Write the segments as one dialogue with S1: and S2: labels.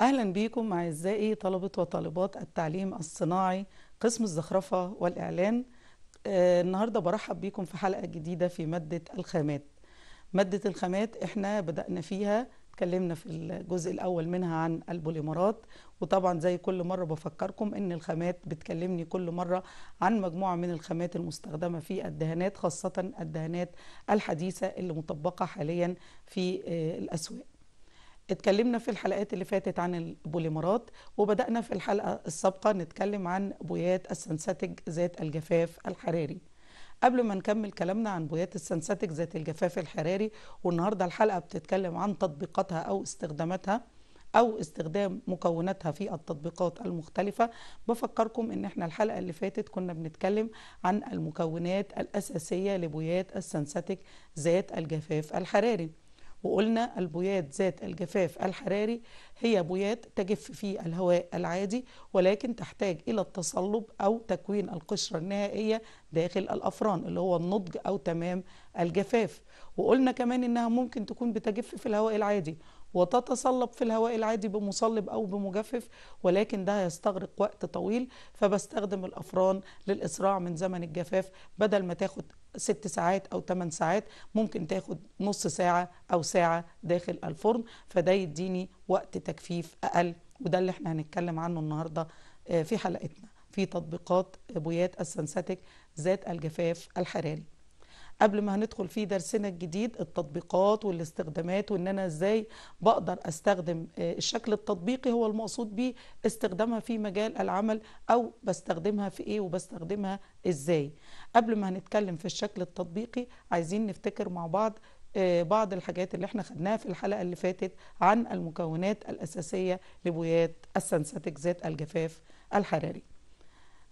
S1: أهلا بيكم أعزائي طلبة وطالبات التعليم الصناعي قسم الزخرفة والإعلان آه، النهاردة برحب بيكم في حلقة جديدة في مادة الخامات مادة الخامات احنا بدأنا فيها اتكلمنا في الجزء الأول منها عن البوليمرات وطبعا زي كل مرة بفكركم ان الخامات بتكلمني كل مرة عن مجموعة من الخامات المستخدمة في الدهانات خاصة الدهانات الحديثة اللي مطبقة حاليا في آه، الأسواق اتكلمنا في الحلقات اللي فاتت عن البوليمرات وبدأنا في الحلقة السابقة نتكلم عن بويات السنساتيك ذات الجفاف الحراري قبل ما نكمل كلامنا عن بويات السنساتيك ذات الجفاف الحراري والنهاردة الحلقة بتتكلم عن تطبيقاتها أو استخداماتها أو استخدام مكوناتها في التطبيقات المختلفة بفكركم إن احنا الحلقة اللي فاتت كنا بنتكلم عن المكونات الأساسية لبويات السنساتيك ذات الجفاف الحراري وقلنا البويات ذات الجفاف الحراري هي بويات تجف في الهواء العادي ولكن تحتاج إلى التصلب أو تكوين القشرة النهائية داخل الأفران اللي هو النضج أو تمام الجفاف وقلنا كمان إنها ممكن تكون بتجف في الهواء العادي وتتصلب في الهواء العادي بمصلب أو بمجفف ولكن ده يستغرق وقت طويل فبستخدم الأفران للإسراع من زمن الجفاف بدل ما تاخد ست ساعات او 8 ساعات ممكن تاخد نص ساعه او ساعه داخل الفرن فده يديني وقت تجفيف اقل وده اللي احنا هنتكلم عنه النهارده آه، في حلقتنا في تطبيقات بويات السنساتيك ذات الجفاف الحراري قبل ما هندخل في درسنا الجديد التطبيقات والاستخدامات وان انا ازاي بقدر استخدم آه، الشكل التطبيقي هو المقصود بيه استخدامها في مجال العمل او بستخدمها في ايه وبستخدمها ازاي قبل ما هنتكلم في الشكل التطبيقي عايزين نفتكر مع بعض آه، بعض الحاجات اللي احنا خدناها في الحلقة اللي فاتت عن المكونات الأساسية لبويات السنساتك ذات الجفاف الحراري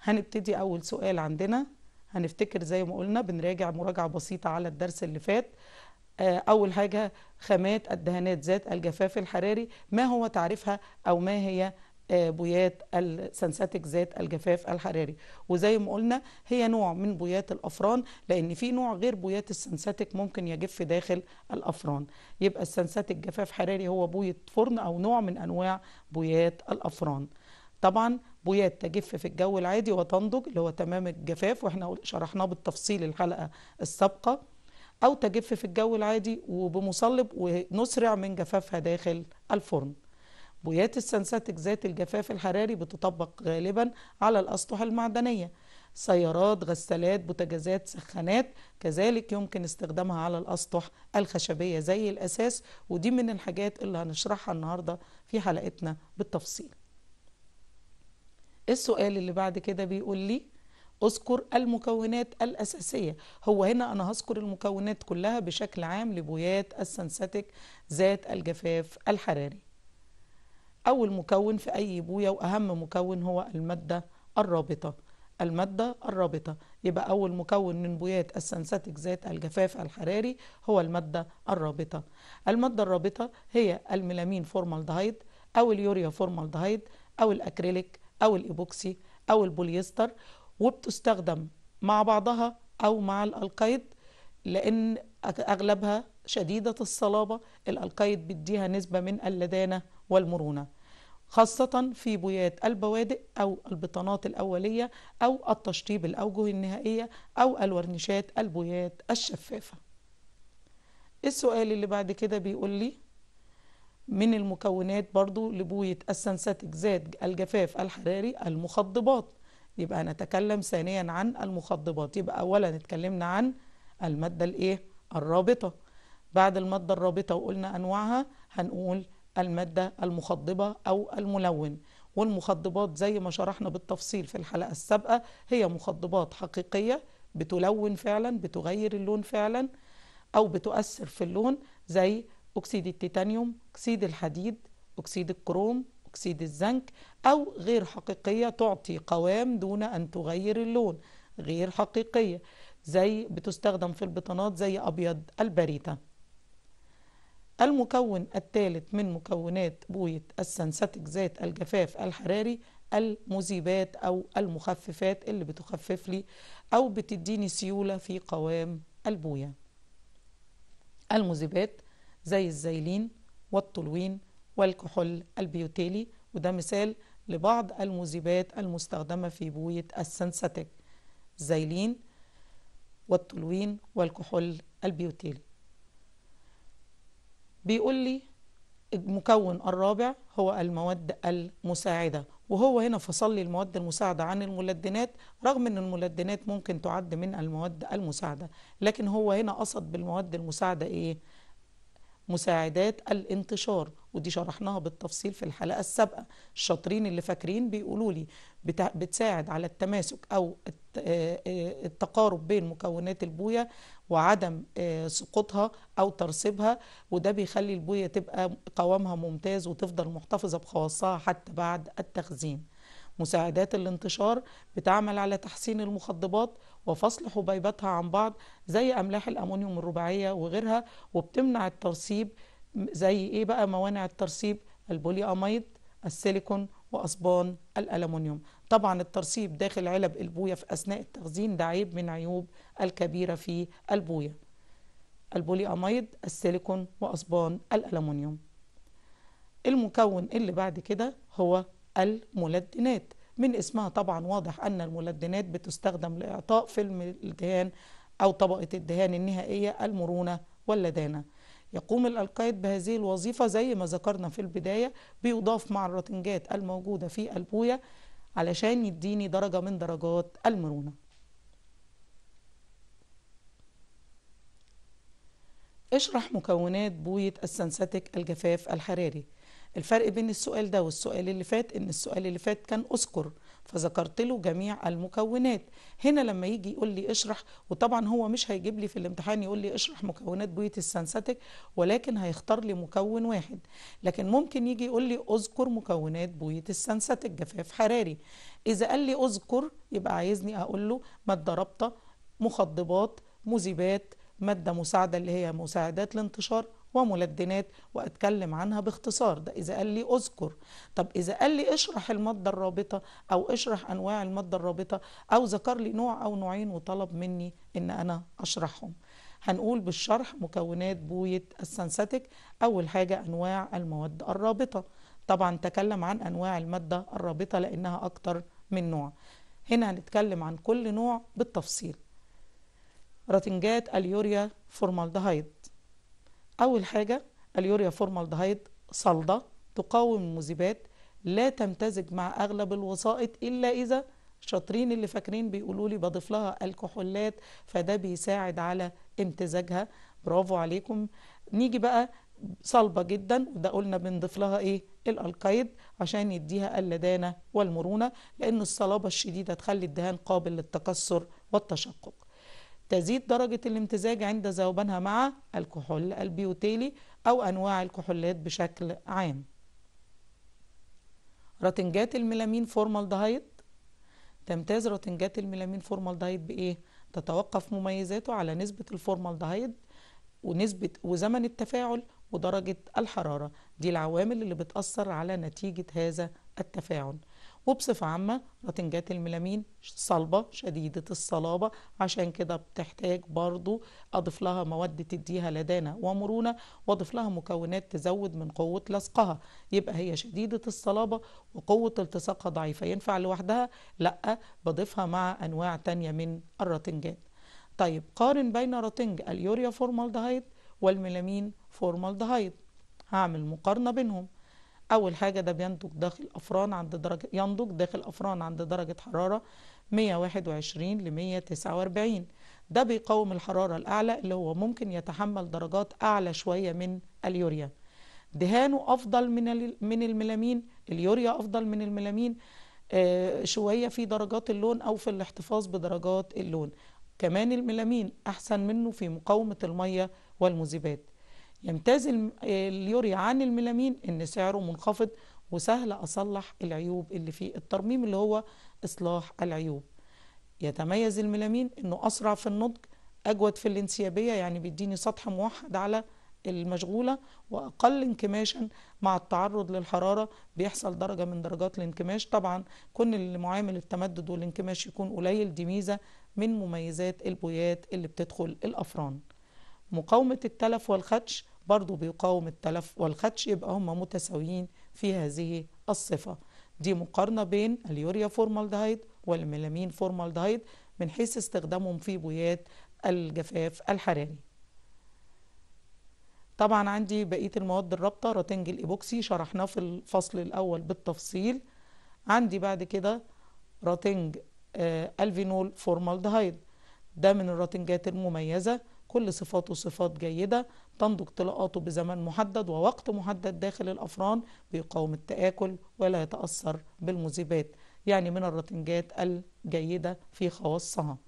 S1: هنبتدي أول سؤال عندنا هنفتكر زي ما قلنا بنراجع مراجعة بسيطة على الدرس اللي فات آه، أول حاجة خامات الدهانات ذات الجفاف الحراري ما هو تعريفها أو ما هي آه، بويات السنساتيك ذات الجفاف الحراري وزي ما قلنا هي نوع من بويات الأفران لأن في نوع غير بويات السنساتيك ممكن يجف داخل الأفران يبقى السنساتيك جفاف حراري هو بوية فرن أو نوع من أنواع بويات الأفران طبعا بويات تجف في الجو العادي وتنضج اللي هو تمام الجفاف واحنا شرحناه بالتفصيل الحلقة السابقة أو تجف في الجو العادي وبمصلب ونسرع من جفافها داخل الفرن بويات السنساتك ذات الجفاف الحراري بتطبق غالبا على الأسطح المعدنية سيارات غسالات بوتاجازات سخانات كذلك يمكن استخدامها على الأسطح الخشبية زي الأساس ودي من الحاجات اللي هنشرحها النهاردة في حلقتنا بالتفصيل السؤال اللي بعد كده بيقول لي اذكر المكونات الأساسية هو هنا أنا هذكر المكونات كلها بشكل عام لبويات السنساتيك ذات الجفاف الحراري أول مكون في أي بوية وأهم مكون هو المادة الرابطة المادة الرابطة يبقى أول مكون من بويات السنساتيك ذات الجفاف الحراري هو المادة الرابطة المادة الرابطة هي الميلامين فورمالدهايد أو اليوريا فورمالدهايد أو الأكريليك أو الإيبوكسي أو البوليستر وبتستخدم مع بعضها أو مع الألقايد لأن أغلبها شديدة الصلابة الألقايد بيديها نسبة من اللدانة والمرونة خاصة في بويات البوادئ أو البطانات الأولية أو التشطيب الأوجه النهائية أو الورنيشات البويات الشفافة إيه السؤال اللي بعد كده بيقول لي من المكونات برضو لبوية السنساتك زاد الجفاف الحراري المخضبات يبقى نتكلم ثانيا عن المخضبات يبقى أولا اتكلمنا عن المادة الإيه؟ الرابطة بعد المادة الرابطة وقلنا أنواعها هنقول المادة المخضبة أو الملون والمخضبات زي ما شرحنا بالتفصيل في الحلقة السابقة هي مخضبات حقيقية بتلون فعلا بتغير اللون فعلا أو بتؤثر في اللون زي أكسيد التيتانيوم أكسيد الحديد أكسيد الكروم أكسيد الزنك أو غير حقيقية تعطي قوام دون أن تغير اللون غير حقيقية زي بتستخدم في البطانات زي أبيض البريتا المكون الثالث من مكونات بوية السنساتك ذات الجفاف الحراري المذيبات أو المخففات اللي بتخفف لي أو بتديني سيولة في قوام البوية المذيبات زي الزيلين والطلوين والكحول البيوتيلي وده مثال لبعض المذيبات المستخدمة في بوية السنساتيك الزيلين والطلوين والكحول البيوتيلي بيقول لي المكون الرابع هو المواد المساعدة وهو هنا فصل لي المواد المساعدة عن الملدنات رغم ان الملدنات ممكن تعد من المواد المساعدة لكن هو هنا قصد بالمواد المساعدة ايه؟ مساعدات الانتشار ودي شرحناها بالتفصيل في الحلقة السابقة الشاطرين اللي فاكرين بيقولوا لي بتساعد على التماسك أو آه، آه، التقارب بين مكونات البوية وعدم آه، سقوطها أو ترسيبها وده بيخلي البوية تبقى قوامها ممتاز وتفضل محتفظة بخواصها حتى بعد التخزين مساعدات الانتشار بتعمل على تحسين المخضبات وفصل حبيباتها عن بعض زي املاح الامونيوم الرباعيه وغيرها وبتمنع الترسيب زي ايه بقى موانع الترسيب البولي اميد السيليكون وأصبان الالومنيوم طبعا الترسيب داخل علب البوية في أثناء التخزين ده عيب من عيوب الكبيرة في البوية البولي أميد السيليكون وأصبان الالومنيوم المكون اللي بعد كده هو الملدنات من اسمها طبعا واضح أن الملدنات بتستخدم لإعطاء فيلم الدهان أو طبقة الدهان النهائية المرونة واللدانة يقوم الألقايد بهذه الوظيفة زي ما ذكرنا في البداية بيضاف مع الرتنجات الموجودة في البوية علشان يديني درجة من درجات المرونة اشرح مكونات بوية السنساتيك الجفاف الحراري الفرق بين السؤال ده والسؤال اللي فات ان السؤال اللي فات كان اذكر فذكرت له جميع المكونات هنا لما يجي يقول لي اشرح وطبعا هو مش هيجيب لي في الامتحان يقول لي اشرح مكونات بيوت السنساتيك ولكن هيختار لي مكون واحد لكن ممكن يجي يقول لي اذكر مكونات بيوت السنساتيك جفاف حراري اذا قال لي اذكر يبقى عايزني اقول له ماده رابطه مخضبات مذيبات ماده مساعده اللي هي مساعدات الانتشار وملدنات واتكلم عنها باختصار ده اذا قال لي اذكر طب اذا قال لي اشرح الماده الرابطه او اشرح انواع الماده الرابطه او ذكر لي نوع او نوعين وطلب مني ان انا اشرحهم هنقول بالشرح مكونات بويه السنساتيك اول حاجه انواع المواد الرابطه طبعا تكلم عن انواع الماده الرابطه لانها اكتر من نوع هنا هنتكلم عن كل نوع بالتفصيل راتنجات اليوريا فورمالدهايد أول حاجة اليوريا فورمالدهيد صلدة تقاوم المذيبات لا تمتزج مع أغلب الوسائط إلا إذا شاطرين اللي فاكرين بيقولوا لي بضيف لها الكحولات فده بيساعد على امتزاجها برافو عليكم نيجي بقى صلبة جدا وده قلنا بنضيف لها ايه الالكايد عشان يديها اللدانة والمرونة لان الصلابة الشديدة تخلي الدهان قابل للتكسر والتشقق تزيد درجة الامتزاج عند ذوبانها مع الكحول البيوتيلي أو أنواع الكحولات بشكل عام رتنجات الميلامين فورمالدهايد تمتاز رتنجات الميلامين فورمالدهايد بإيه؟ تتوقف مميزاته على نسبة الفورمالدهايد ونسبة وزمن التفاعل ودرجة الحرارة دي العوامل اللي بتأثر على نتيجة هذا التفاعل وبصفة عامة رتنجات الميلامين صلبة شديدة الصلابة عشان كده بتحتاج برضو أضف لها مواد تديها لدانة ومرونة وأضف لها مكونات تزود من قوة لصقها يبقى هي شديدة الصلابة وقوة التصاقها ضعيفة ينفع لوحدها؟ لأ بضيفها مع أنواع تانية من الرتنجات طيب قارن بين رتنج اليوريا فورمالدهايد والميلامين فورمالدهايد هعمل مقارنة بينهم اول حاجه ده بينضج داخل افران عند درجه ينضج داخل افران عند درجه حراره 121 ل 149 ده بيقاوم الحراره الاعلى اللي هو ممكن يتحمل درجات اعلى شويه من اليوريا دهانه افضل من من الميلامين اليوريا افضل من الميلامين آه شويه في درجات اللون او في الاحتفاظ بدرجات اللون كمان الميلامين احسن منه في مقاومه الميه والمذيبات يمتاز اليوري عن الميلامين ان سعره منخفض وسهل اصلح العيوب اللي فيه الترميم اللي هو اصلاح العيوب يتميز الميلامين انه اسرع في النضج اجود في الانسيابيه يعني بيديني سطح موحد على المشغوله واقل انكماشا مع التعرض للحراره بيحصل درجه من درجات الانكماش طبعا كون المعامل التمدد والانكماش يكون قليل دي ميزه من مميزات البويات اللي بتدخل الافران مقاومة التلف والخدش برضو بيقاوم التلف والخدش يبقى هم متساويين في هذه الصفة دي مقارنة بين اليوريا فورمالدهيد والميلامين فورمالدهيد من حيث استخدامهم في بويات الجفاف الحراري طبعا عندي بقية المواد الرابطة راتنج الإيبوكسي شرحناه في الفصل الأول بالتفصيل عندي بعد كده راتنج آه الفينول فورمالدهيد ده من الراتنجات المميزة كل صفاته صفات جيدة تنضج طلاقاته بزمان محدد ووقت محدد داخل الأفران بيقاوم التآكل ولا يتأثر بالمذيبات يعني من الرتنجات الجيدة في خواصها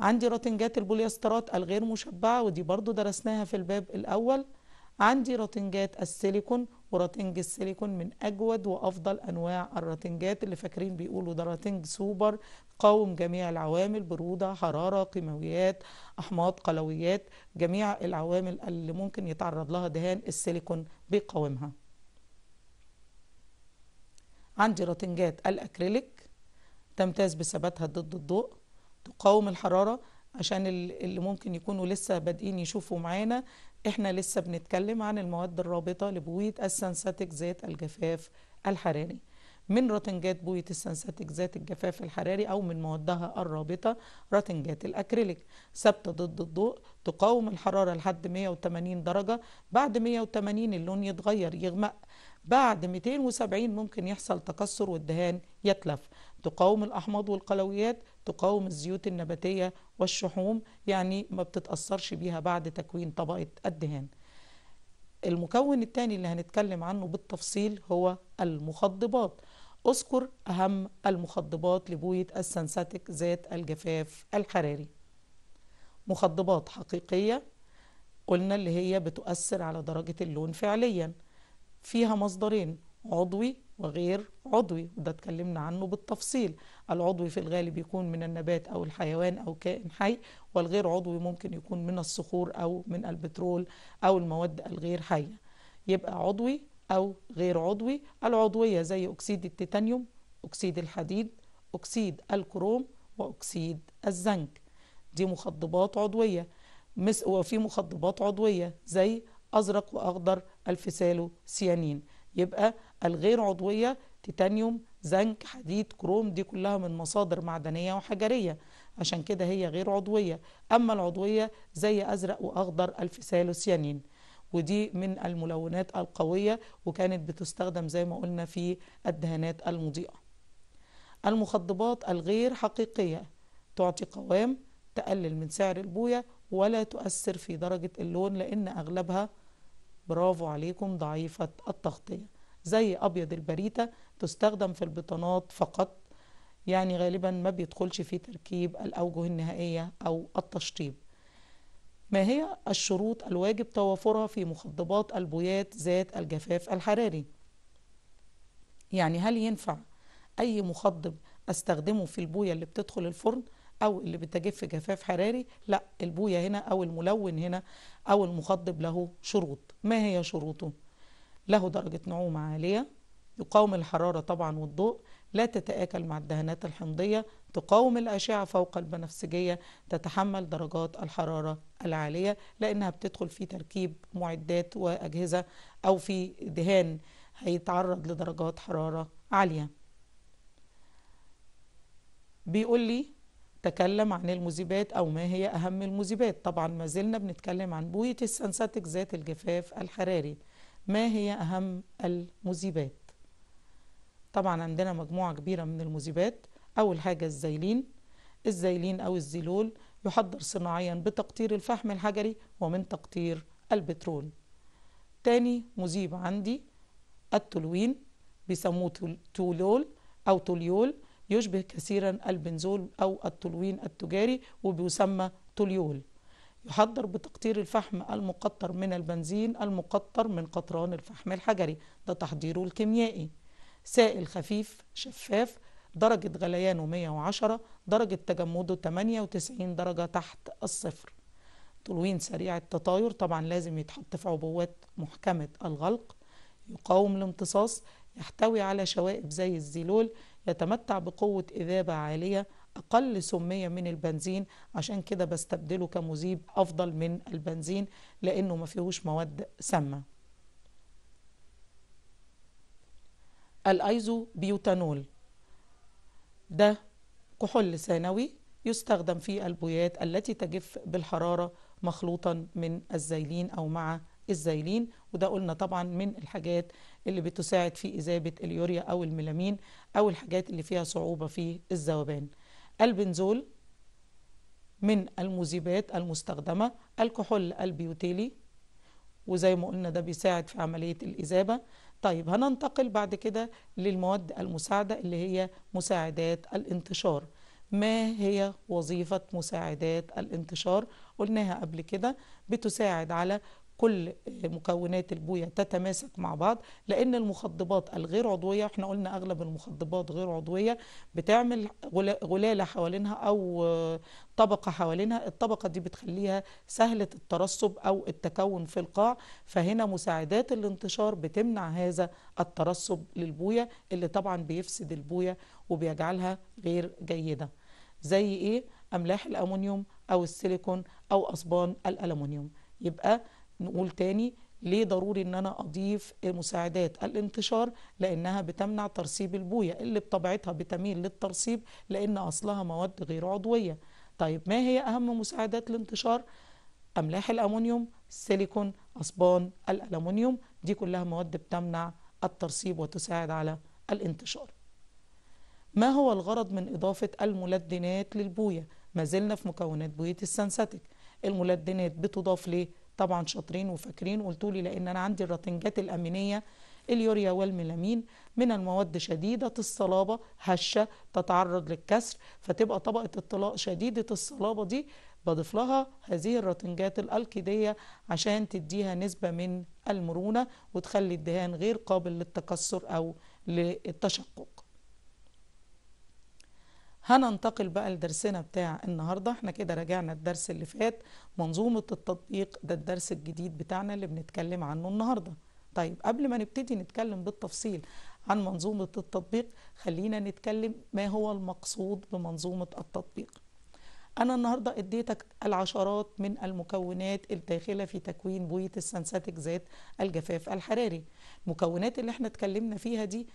S1: عندي رتنجات البوليسترات الغير مشبعة ودي برضو درسناها في الباب الأول عندي راتنجات السيليكون وراتنج السيليكون من أجود وأفضل أنواع الراتنجات اللي فاكرين بيقولوا ده راتنج سوبر قاوم جميع العوامل برودة حرارة قيماويات أحماض قلويات جميع العوامل اللي ممكن يتعرض لها دهان السيليكون بيقاومها عندي راتنجات الأكريليك تمتاز بثباتها ضد الضوء تقاوم الحرارة عشان اللي ممكن يكونوا لسه بادئين يشوفوا معانا احنا لسه بنتكلم عن المواد الرابطة لبوية السنساتيك ذات الجفاف الحراري من رتنجات بوية السنساتيك ذات الجفاف الحراري أو من موادها الرابطة رتنجات الأكريليك ثابتة ضد الضوء تقاوم الحرارة لحد 180 درجة بعد 180 اللون يتغير يغمق بعد 270 ممكن يحصل تكسر والدهان يتلف تقاوم الأحماض والقلويات تقاوم الزيوت النباتية والشحوم يعني ما بتتأثرش بيها بعد تكوين طبقة الدهان المكون الثاني اللي هنتكلم عنه بالتفصيل هو المخضبات أذكر أهم المخضبات لبوية السنساتيك ذات الجفاف الحراري مخضبات حقيقية قلنا اللي هي بتؤثر على درجة اللون فعليا فيها مصدرين عضوي وغير عضوي وده اتكلمنا عنه بالتفصيل العضوي في الغالب يكون من النبات أو الحيوان أو كائن حي والغير عضوي ممكن يكون من الصخور أو من البترول أو المواد الغير حية يبقى عضوي أو غير عضوي العضوية زي أكسيد التيتانيوم أكسيد الحديد أكسيد الكروم وأكسيد الزنك دي مخضبات عضوية وفي مخضبات عضوية زي أزرق وأخضر الفسالو سيانين يبقى الغير عضوية تيتانيوم زنك حديد كروم دي كلها من مصادر معدنية وحجرية عشان كده هي غير عضوية أما العضوية زي أزرق وأخضر الفيسالوسيانين ودي من الملونات القوية وكانت بتستخدم زي ما قلنا في الدهانات المضيئة المخضبات الغير حقيقية تعطي قوام تقلل من سعر البوية ولا تؤثر في درجة اللون لأن أغلبها برافو عليكم ضعيفة التغطية زي أبيض البريتا تستخدم في البطانات فقط يعني غالبا ما بيدخلش في تركيب الأوجه النهائية أو التشطيب ما هي الشروط الواجب توافرها في مخضبات البويات ذات الجفاف الحراري يعني هل ينفع أي مخضب استخدمه في البوية اللي بتدخل الفرن أو اللي بتجف جفاف حراري لا البوية هنا أو الملون هنا أو المخضب له شروط ما هي شروطه له درجة نعومة عالية يقاوم الحرارة طبعا والضوء لا تتآكل مع الدهانات الحمضية تقاوم الأشعة فوق البنفسجية تتحمل درجات الحرارة العالية لأنها بتدخل في تركيب معدات وأجهزة أو في دهان هيتعرض لدرجات حرارة عالية بيقول لي تكلم عن المذيبات أو ما هي أهم المذيبات طبعا ما زلنا بنتكلم عن بوية السنساتك ذات الجفاف الحراري ما هي أهم المذيبات طبعا عندنا مجموعة كبيرة من المذيبات أول حاجة الزيلين الزيلين أو الزيلول يحضر صناعيا بتقطير الفحم الحجري ومن تقطير البترول تاني مذيب عندي التلوين بيسموه تولول أو توليول يشبه كثيرا البنزول أو التلوين التجاري وبيسمى توليول يحضر بتقطير الفحم المقطر من البنزين المقطر من قطران الفحم الحجري ده تحضيره الكيميائي سائل خفيف شفاف درجة غليانه 110 درجة تجمده 98 درجة تحت الصفر تلوين سريع التطاير طبعا لازم يتحط في عبوات محكمة الغلق يقاوم الامتصاص يحتوي على شوائب زي الزيلول يتمتع بقوة إذابة عالية أقل سمية من البنزين عشان كده بستبدله كمذيب أفضل من البنزين لأنه ما فيهوش مواد سامة الأيزو بيوتانول ده كحول ثانوي يستخدم في البويات التي تجف بالحرارة مخلوطا من الزيلين أو مع الزيلين وده قلنا طبعا من الحاجات اللي بتساعد في إذابة اليوريا أو الميلامين أو الحاجات اللي فيها صعوبة في الذوبان البنزول من المذيبات المستخدمة الكحول البيوتيلي وزي ما قلنا ده بيساعد في عملية الإذابة طيب هننتقل بعد كده للمواد المساعدة اللي هي مساعدات الانتشار ما هي وظيفة مساعدات الانتشار؟ قلناها قبل كده بتساعد على كل مكونات البويه تتماسك مع بعض لان المخضبات الغير عضويه احنا قلنا اغلب المخضبات غير عضويه بتعمل غلاله حوالينها او طبقه حوالينها الطبقه دي بتخليها سهله الترسب او التكون في القاع فهنا مساعدات الانتشار بتمنع هذا الترسب للبويه اللي طبعا بيفسد البويه وبيجعلها غير جيده زي ايه املاح الامونيوم او السيليكون او اصبان الالومنيوم يبقى نقول تاني ليه ضروري ان انا اضيف مساعدات الانتشار لانها بتمنع ترسيب البويه اللي بطبيعتها بتميل للترسيب لان اصلها مواد غير عضويه طيب ما هي اهم مساعدات الانتشار املاح الامونيوم السيليكون اسبان الالومنيوم دي كلها مواد بتمنع الترسيب وتساعد على الانتشار ما هو الغرض من اضافه الملدنات للبويه ما زلنا في مكونات بويه السنساتيك الملدنات بتضاف ليه طبعا شاطرين وفاكرين قلتوا لي لان انا عندي الرتنجات الامينيه اليوريا والميلامين من المواد شديدة الصلابة هشة تتعرض للكسر فتبقى طبقة الطلاء شديدة الصلابة دي بضيف لها هذه الرتنجات الألكيدية عشان تديها نسبة من المرونة وتخلي الدهان غير قابل للتكسر أو للتشقق هننتقل بقى لدرسنا بتاع النهاردة احنا كده راجعنا الدرس اللي فات منظومة التطبيق ده الدرس الجديد بتاعنا اللي بنتكلم عنه النهاردة طيب قبل ما نبتدي نتكلم بالتفصيل عن منظومة التطبيق خلينا نتكلم ما هو المقصود بمنظومة التطبيق أنا النهاردة اديتك العشرات من المكونات الداخلة في تكوين بوية السنساتك ذات الجفاف الحراري المكونات اللي احنا اتكلمنا فيها دي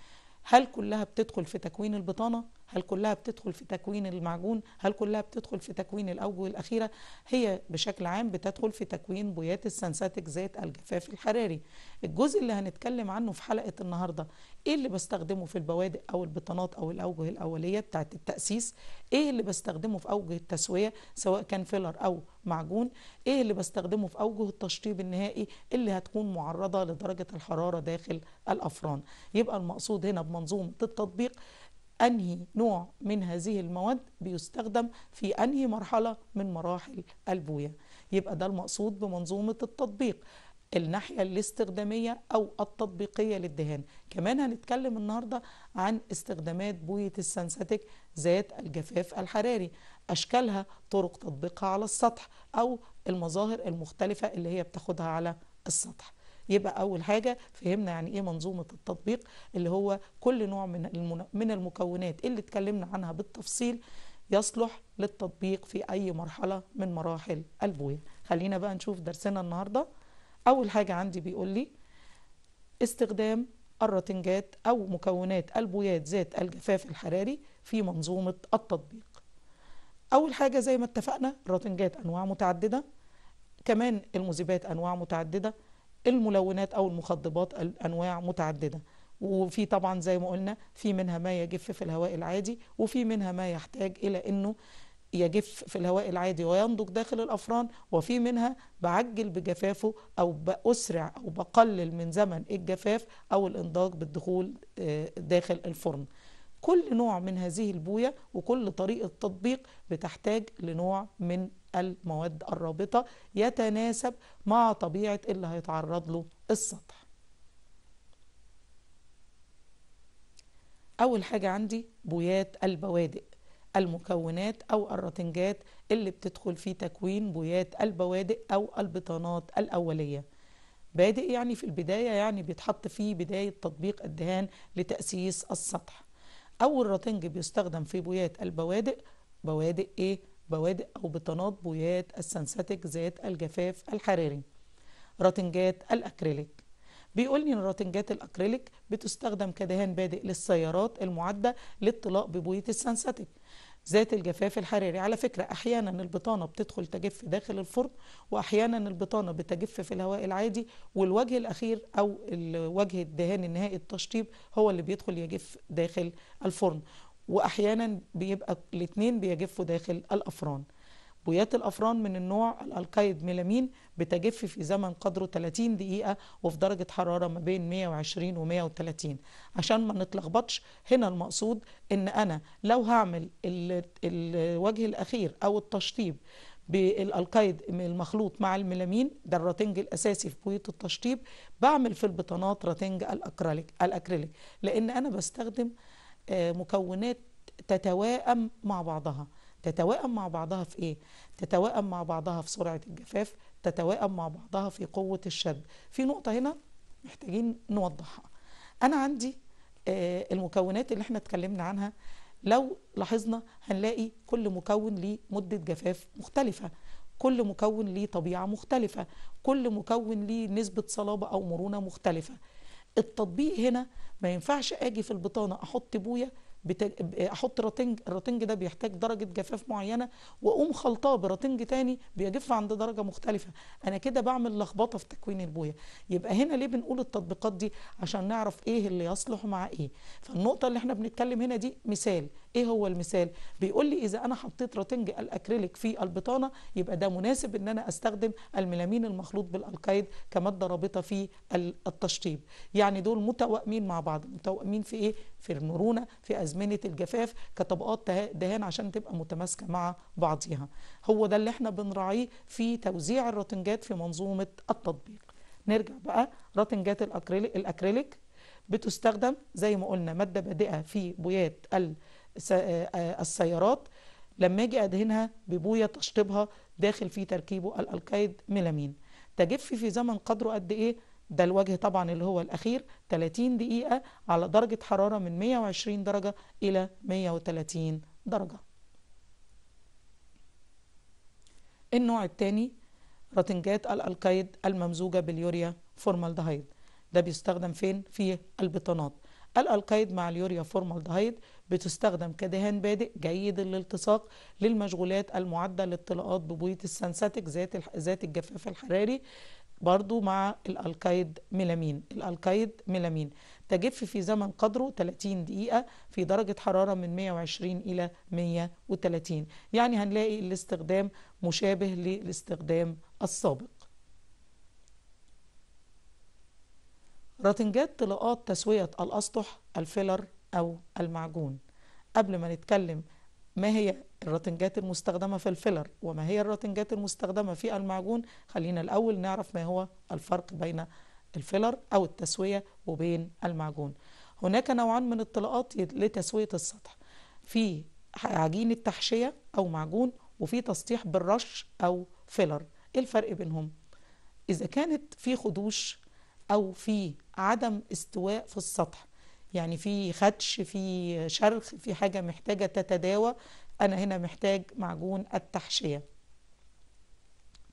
S1: هل كلها بتدخل في تكوين البطانة؟ هل كلها بتدخل في تكوين المعجون هل كلها بتدخل في تكوين الأوجه الأخيرة هي بشكل عام بتدخل في تكوين بويات السنساتك ذات الجفاف الحراري الجزء اللي هنتكلم عنه في حلقة النهاردة ايه اللي بستخدمه في البوادق أو البطانات أو الأوجه الأولية بتاعت التأسيس ايه اللي بستخدمه في أوجه التسوية سواء كان فيلر أو معجون ايه اللي بستخدمه في أوجه التشطيب النهائي اللي هتكون معرضة لدرجة الحرارة داخل الأفران يبقى المقصود هنا بمنظومة التطبيق أنهي نوع من هذه المواد بيستخدم في أنهي مرحلة من مراحل البوية يبقى ده المقصود بمنظومة التطبيق الناحية الاستخدامية أو التطبيقية للدهان كمان هنتكلم النهاردة عن استخدامات بوية السنساتيك ذات الجفاف الحراري أشكالها طرق تطبيقها على السطح أو المظاهر المختلفة اللي هي بتاخدها على السطح يبقى اول حاجه فهمنا يعني ايه منظومه التطبيق اللي هو كل نوع من من المكونات اللي اتكلمنا عنها بالتفصيل يصلح للتطبيق في اي مرحله من مراحل البويه خلينا بقى نشوف درسنا النهارده اول حاجه عندي بيقول لي استخدام الرتنجات او مكونات البويات ذات الجفاف الحراري في منظومه التطبيق اول حاجه زي ما اتفقنا الرتنجات انواع متعدده كمان المذيبات انواع متعدده الملونات أو المخضبات الأنواع متعددة وفي طبعا زي ما قلنا في منها ما يجف في الهواء العادي وفي منها ما يحتاج إلى أنه يجف في الهواء العادي وينضج داخل الأفران وفي منها بعجل بجفافه أو بأسرع أو بقلل من زمن الجفاف أو الإنضاج بالدخول آه، داخل الفرن كل نوع من هذه البوية وكل طريقة تطبيق بتحتاج لنوع من المواد الرابطة يتناسب مع طبيعة اللي هيتعرض له السطح أول حاجة عندي بويات البوادئ المكونات أو الرتنجات اللي بتدخل في تكوين بويات البوادئ أو البطانات الأولية بادئ يعني في البداية يعني بيتحط فيه بداية تطبيق الدهان لتأسيس السطح أول رتنج بيستخدم في بويات البوادئ بوادئ إيه؟ بوادئ أو بطانات بويات السنساتيك ذات الجفاف الحراري راتنجات الأكريليك بيقولني ان راتنجات الاكريليك بتستخدم كدهان بادئ للسيارات المعده للطلاء ببويه السنساتيك ذات الجفاف الحراري على فكره احيانا البطانه بتدخل تجف داخل الفرن واحيانا البطانه بتجف في الهواء العادي والوجه الاخير او الوجه الدهان النهائي التشطيب هو اللي بيدخل يجف داخل الفرن واحيانا بيبقى الاثنين بيجفوا داخل الافران بويات الافران من النوع الالكايد ميلامين بتجف في زمن قدره 30 دقيقه وفي درجه حراره ما بين 120 و 130 عشان ما نتلخبطش هنا المقصود ان انا لو هعمل الوجه الاخير او التشطيب بالالقايد المخلوط مع الميلامين ده الراتنج الاساسي في بويه التشطيب بعمل في البطانات راتنج الاكريليك الاكريليك لان انا بستخدم آه، مكونات تتواءم مع بعضها تتواءم مع بعضها في ايه تتواءم مع بعضها في سرعة الجفاف تتواءم مع بعضها في قوة الشد في نقطة هنا محتاجين نوضحها انا عندي آه، المكونات اللي احنا اتكلمنا عنها لو لاحظنا هنلاقي كل مكون ليه مدة جفاف مختلفة كل مكون ليه طبيعة مختلفة كل مكون ليه نسبة صلابة أو مرونة مختلفة التطبيق هنا ما ينفعش اجي في البطانه احط بويا احط راتنج الراتنج ده بيحتاج درجه جفاف معينه واقوم خلطاه براتنج تاني بيجف عند درجه مختلفه انا كده بعمل لخبطه في تكوين البويه يبقى هنا ليه بنقول التطبيقات دي عشان نعرف ايه اللي يصلح مع ايه فالنقطه اللي احنا بنتكلم هنا دي مثال ايه هو المثال بيقول لي اذا انا حطيت راتنج الاكريليك في البطانه يبقى ده مناسب ان انا استخدم الميلامين المخلوط بالالكايد كماده رابطه في التشطيب يعني دول متوائمين مع بعض متوائمين في ايه في المرونه في ازمنه الجفاف كطبقات دهان عشان تبقى متماسكه مع بعضيها هو ده اللي احنا بنراعيه في توزيع الراتنجات في منظومه التطبيق نرجع بقى راتنجات الاكريليك الاكريليك بتستخدم زي ما قلنا ماده بادئه في بويات الأكريليك آه، آه، السيارات لما اجي ادهنها ببويه تشطيبها داخل في تركيبه الالكايد ميلامين تجف في زمن قدره قد ايه ده الوجه طبعا اللي هو الاخير 30 دقيقه على درجه حراره من 120 درجه الى 130 درجه النوع الثاني رتنجات الالكايد الممزوجه باليوريا فورمالدهيد ده بيستخدم فين في البطانات الألقايد مع اليوريا فورمالدهيد بتستخدم كدهان بادئ جيد للالتصاق للمشغولات المعدة للطلاقات ببوية السنساتيك ذات ذات الجفاف الحراري برضو مع الألقايد ميلامين الألقايد ميلامين تجف في زمن قدره 30 دقيقة في درجة حرارة من 120 إلى 130 يعني هنلاقي الاستخدام مشابه للاستخدام السابق راتنجات طلاقات تسوية الأسطح الفيلر أو المعجون قبل ما نتكلم ما هي الراتنجات المستخدمة في الفيلر وما هي الراتنجات المستخدمة في المعجون خلينا الأول نعرف ما هو الفرق بين الفيلر أو التسوية وبين المعجون هناك نوعان من الطلاقات لتسوية السطح في عجينة تحشية أو معجون وفي تسطيح بالرش أو فيلر إيه الفرق بينهم؟ إذا كانت في خدوش او في عدم استواء في السطح يعني في خدش في شرخ في حاجه محتاجه تتداوى انا هنا محتاج معجون التحشيه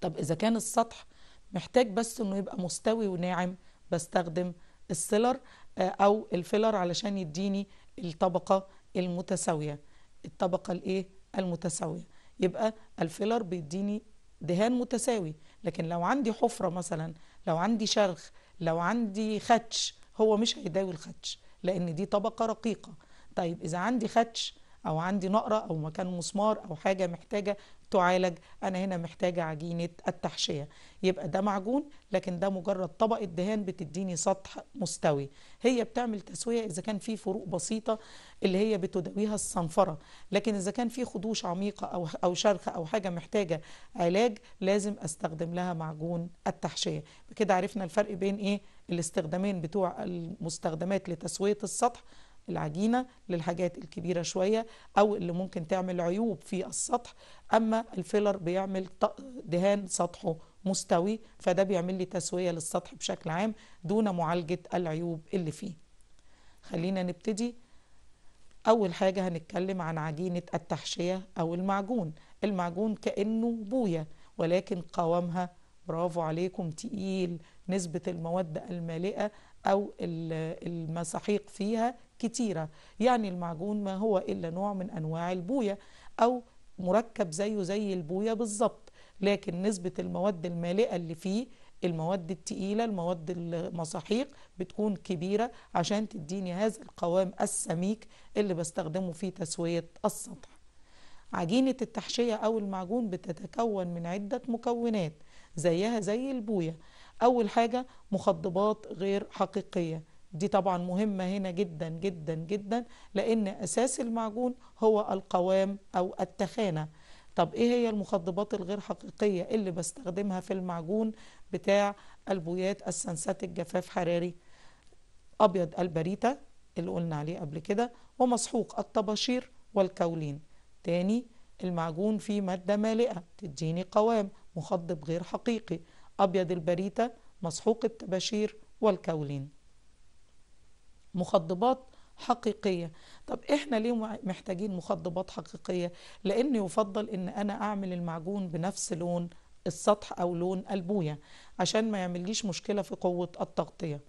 S1: طب اذا كان السطح محتاج بس انه يبقى مستوي وناعم بستخدم السيلر آه، او الفيلر علشان يديني الطبقه المتساويه الطبقه الايه المتساويه يبقى الفيلر بيديني دهان متساوي لكن لو عندي حفره مثلا لو عندي شرخ لو عندي خدش هو مش هيداوي الخدش لأن دي طبقة رقيقة طيب إذا عندي خدش أو عندي نقرة أو مكان مسمار أو حاجة محتاجة تعالج أنا هنا محتاجة عجينة التحشية يبقى ده معجون لكن ده مجرد طبقة دهان بتديني سطح مستوي هي بتعمل تسوية إذا كان في فروق بسيطة اللي هي بتداويها الصنفرة لكن إذا كان في خدوش عميقة أو أو شرخة أو حاجة محتاجة علاج لازم أستخدم لها معجون التحشية بكده عرفنا الفرق بين إيه الاستخدامين بتوع المستخدمات لتسوية السطح العجينة للحاجات الكبيرة شوية أو اللي ممكن تعمل عيوب في السطح أما الفيلر بيعمل دهان سطحه مستوي فده بيعمل لي تسوية للسطح بشكل عام دون معالجة العيوب اللي فيه خلينا نبتدي أول حاجة هنتكلم عن عجينة التحشية أو المعجون المعجون كأنه بوية ولكن قوامها برافو عليكم تقيل نسبة المواد المالئة أو المساحيق فيها كتيرة يعني المعجون ما هو إلا نوع من أنواع البوية أو مركب زيه زي البوية بالظبط لكن نسبة المواد المالئة اللي فيه المواد التقيلة المواد المصاحيق بتكون كبيرة عشان تديني هذا القوام السميك اللي بستخدمه في تسوية السطح عجينة التحشية أو المعجون بتتكون من عدة مكونات زيها زي البوية أول حاجة مخضبات غير حقيقية دي طبعا مهمة هنا جدا جدا جدا لأن أساس المعجون هو القوام أو التخانة طب إيه هي المخضبات الغير حقيقية اللي بستخدمها في المعجون بتاع البويات السنسات الجفاف حراري أبيض البريتا اللي قلنا عليه قبل كده ومسحوق الطباشير والكولين تاني المعجون فيه مادة مالئة تديني قوام مخضب غير حقيقي أبيض البريتا مسحوق الطباشير والكولين مخضبات حقيقية طب احنا ليه محتاجين مخضبات حقيقية لان يفضل ان انا اعمل المعجون بنفس لون السطح او لون البوية عشان ما يعمليش مشكلة في قوة التغطية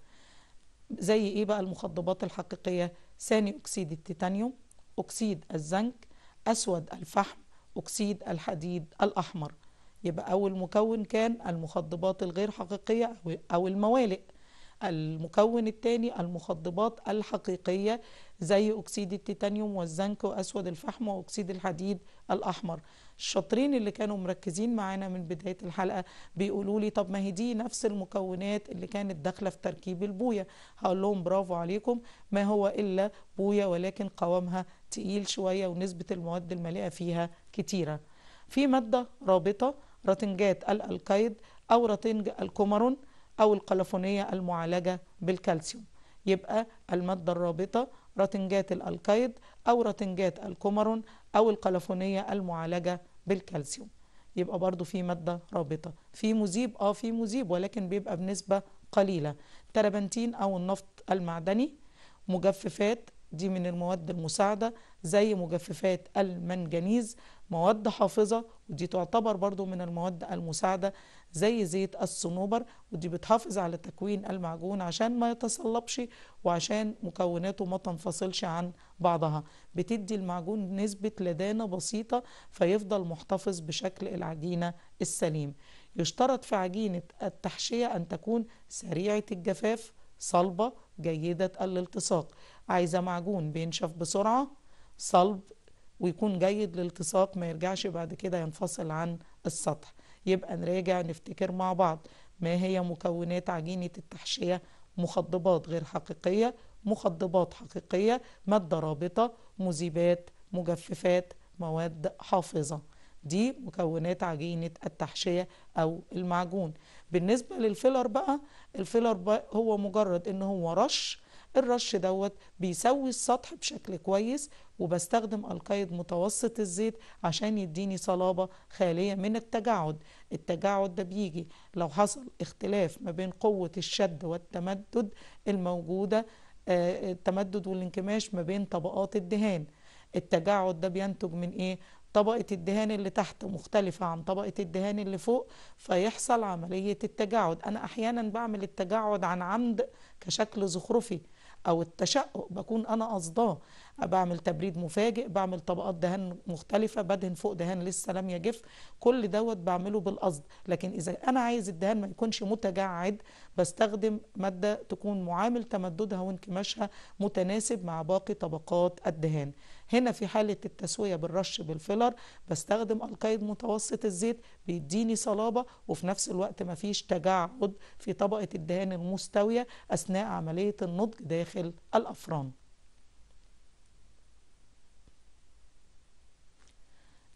S1: زي ايه بقى المخضبات الحقيقية ثاني اكسيد التيتانيوم اكسيد الزنك اسود الفحم اكسيد الحديد الاحمر يبقى اول مكون كان المخضبات الغير حقيقية او الموالئ المكون الثاني المخضبات الحقيقية زي أكسيد التيتانيوم والزنك وأسود الفحم وأكسيد الحديد الأحمر الشاطرين اللي كانوا مركزين معانا من بداية الحلقة بيقولوا لي طب ما هي دي نفس المكونات اللي كانت داخلة في تركيب البوية هقول لهم برافو عليكم ما هو إلا بوية ولكن قوامها تقيل شوية ونسبة المواد المليئة فيها كتيرة في مادة رابطة رتنجات الألقايد أو رتنج الكومارون أو القلفونية المعالجة بالكالسيوم يبقى المادة الرابطة رتنجات الألكايد أو رتنجات الكومارون أو القلفونية المعالجة بالكالسيوم يبقى برضو في مادة رابطة في مذيب آه في مذيب ولكن بيبقى بنسبة قليلة تربنتين أو النفط المعدني مجففات دي من المواد المساعدة زي مجففات المنجنيز مواد حافظة ودي تعتبر برضو من المواد المساعدة زي زيت الصنوبر ودي بتحافظ على تكوين المعجون عشان ما يتصلبش وعشان مكوناته ما تنفصلش عن بعضها بتدي المعجون نسبة لدانة بسيطة فيفضل محتفظ بشكل العجينة السليم يشترط في عجينة التحشية أن تكون سريعة الجفاف صلبة جيدة الالتصاق عايزة معجون بينشف بسرعة صلب ويكون جيد للالتصاق ما يرجعش بعد كده ينفصل عن السطح يبقى نراجع نفتكر مع بعض ما هي مكونات عجينة التحشية مخضبات غير حقيقية مخضبات حقيقية مادة رابطة مذيبات مجففات مواد حافظة دي مكونات عجينة التحشية أو المعجون بالنسبة للفيلر بقى الفيلر بقى هو مجرد إن هو رش الرش دوت بيسوي السطح بشكل كويس وبستخدم القيد متوسط الزيت عشان يديني صلابة خالية من التجعد التجعد ده بيجي لو حصل اختلاف ما بين قوة الشد والتمدد الموجودة آه، آه، التمدد والانكماش ما بين طبقات الدهان التجعد ده بينتج من ايه طبقة الدهان اللي تحت مختلفة عن طبقة الدهان اللي فوق فيحصل عملية التجعد أنا أحيانا بعمل التجعد عن عمد كشكل زخرفي او التشقق بكون انا قصداه بعمل تبريد مفاجئ بعمل طبقات دهان مختلفه بدهن فوق دهان لسه لم يجف كل دوت بعمله بالقصد لكن اذا انا عايز الدهان ما يكونش متجعد بستخدم مادة تكون معامل تمددها وانكماشها متناسب مع باقي طبقات الدهان هنا في حالة التسوية بالرش بالفيلر بستخدم القيد متوسط الزيت بيديني صلابة وفي نفس الوقت مفيش تجعد في طبقة الدهان المستوية أثناء عملية النضج داخل الأفران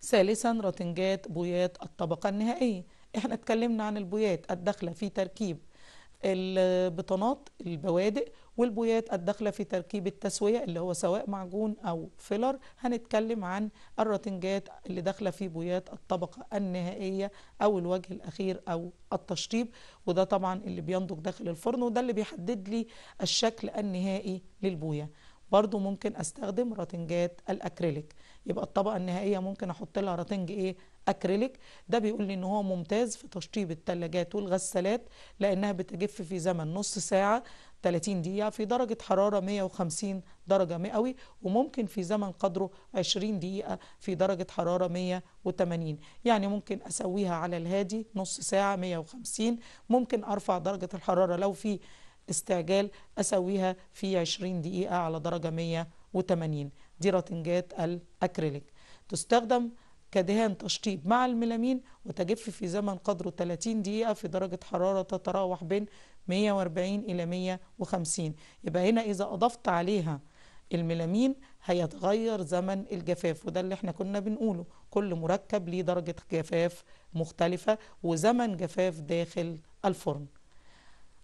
S1: ثالثا رتنجات بويات الطبقة النهائية احنا اتكلمنا عن البويات الداخلة في تركيب البطانات البوادق والبويات الداخله في تركيب التسويه اللي هو سواء معجون او فيلر هنتكلم عن الراتنجات اللي داخله في بويات الطبقه النهائيه او الوجه الاخير او التشطيب وده طبعا اللي بينضج داخل الفرن وده اللي بيحدد لي الشكل النهائي للبويه برضو ممكن استخدم راتنجات الاكريليك يبقى الطبقه النهائيه ممكن احط لها راتنج ايه اكريليك ده بيقول لي ان هو ممتاز في تشطيب الثلاجات والغسالات لانها بتجف في زمن نص ساعه 30 دقيقة في درجة حرارة 150 درجة مئوي وممكن في زمن قدره 20 دقيقة في درجة حرارة 180 يعني ممكن أسويها على الهادي نص ساعة 150 ممكن أرفع درجة الحرارة لو في استعجال أسويها في 20 دقيقة على درجة 180 دي راتنجات الأكريليك تستخدم كدهان تشطيب مع الميلامين وتجف في زمن قدره 30 دقيقة في درجة حرارة تتراوح بين 140 إلى 150 يبقى هنا إذا أضفت عليها الميلامين هيتغير زمن الجفاف وده اللي احنا كنا بنقوله كل مركب ليه درجة جفاف مختلفة وزمن جفاف داخل الفرن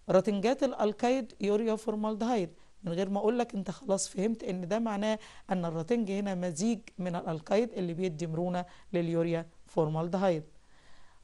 S1: رتنجات الألكايد يوريا فورمالدهايد من غير ما اقول لك انت خلاص فهمت ان ده معناه ان الراتنج هنا مزيج من الالكايد اللي بيدي مرونه لليوريا فورمالدهايد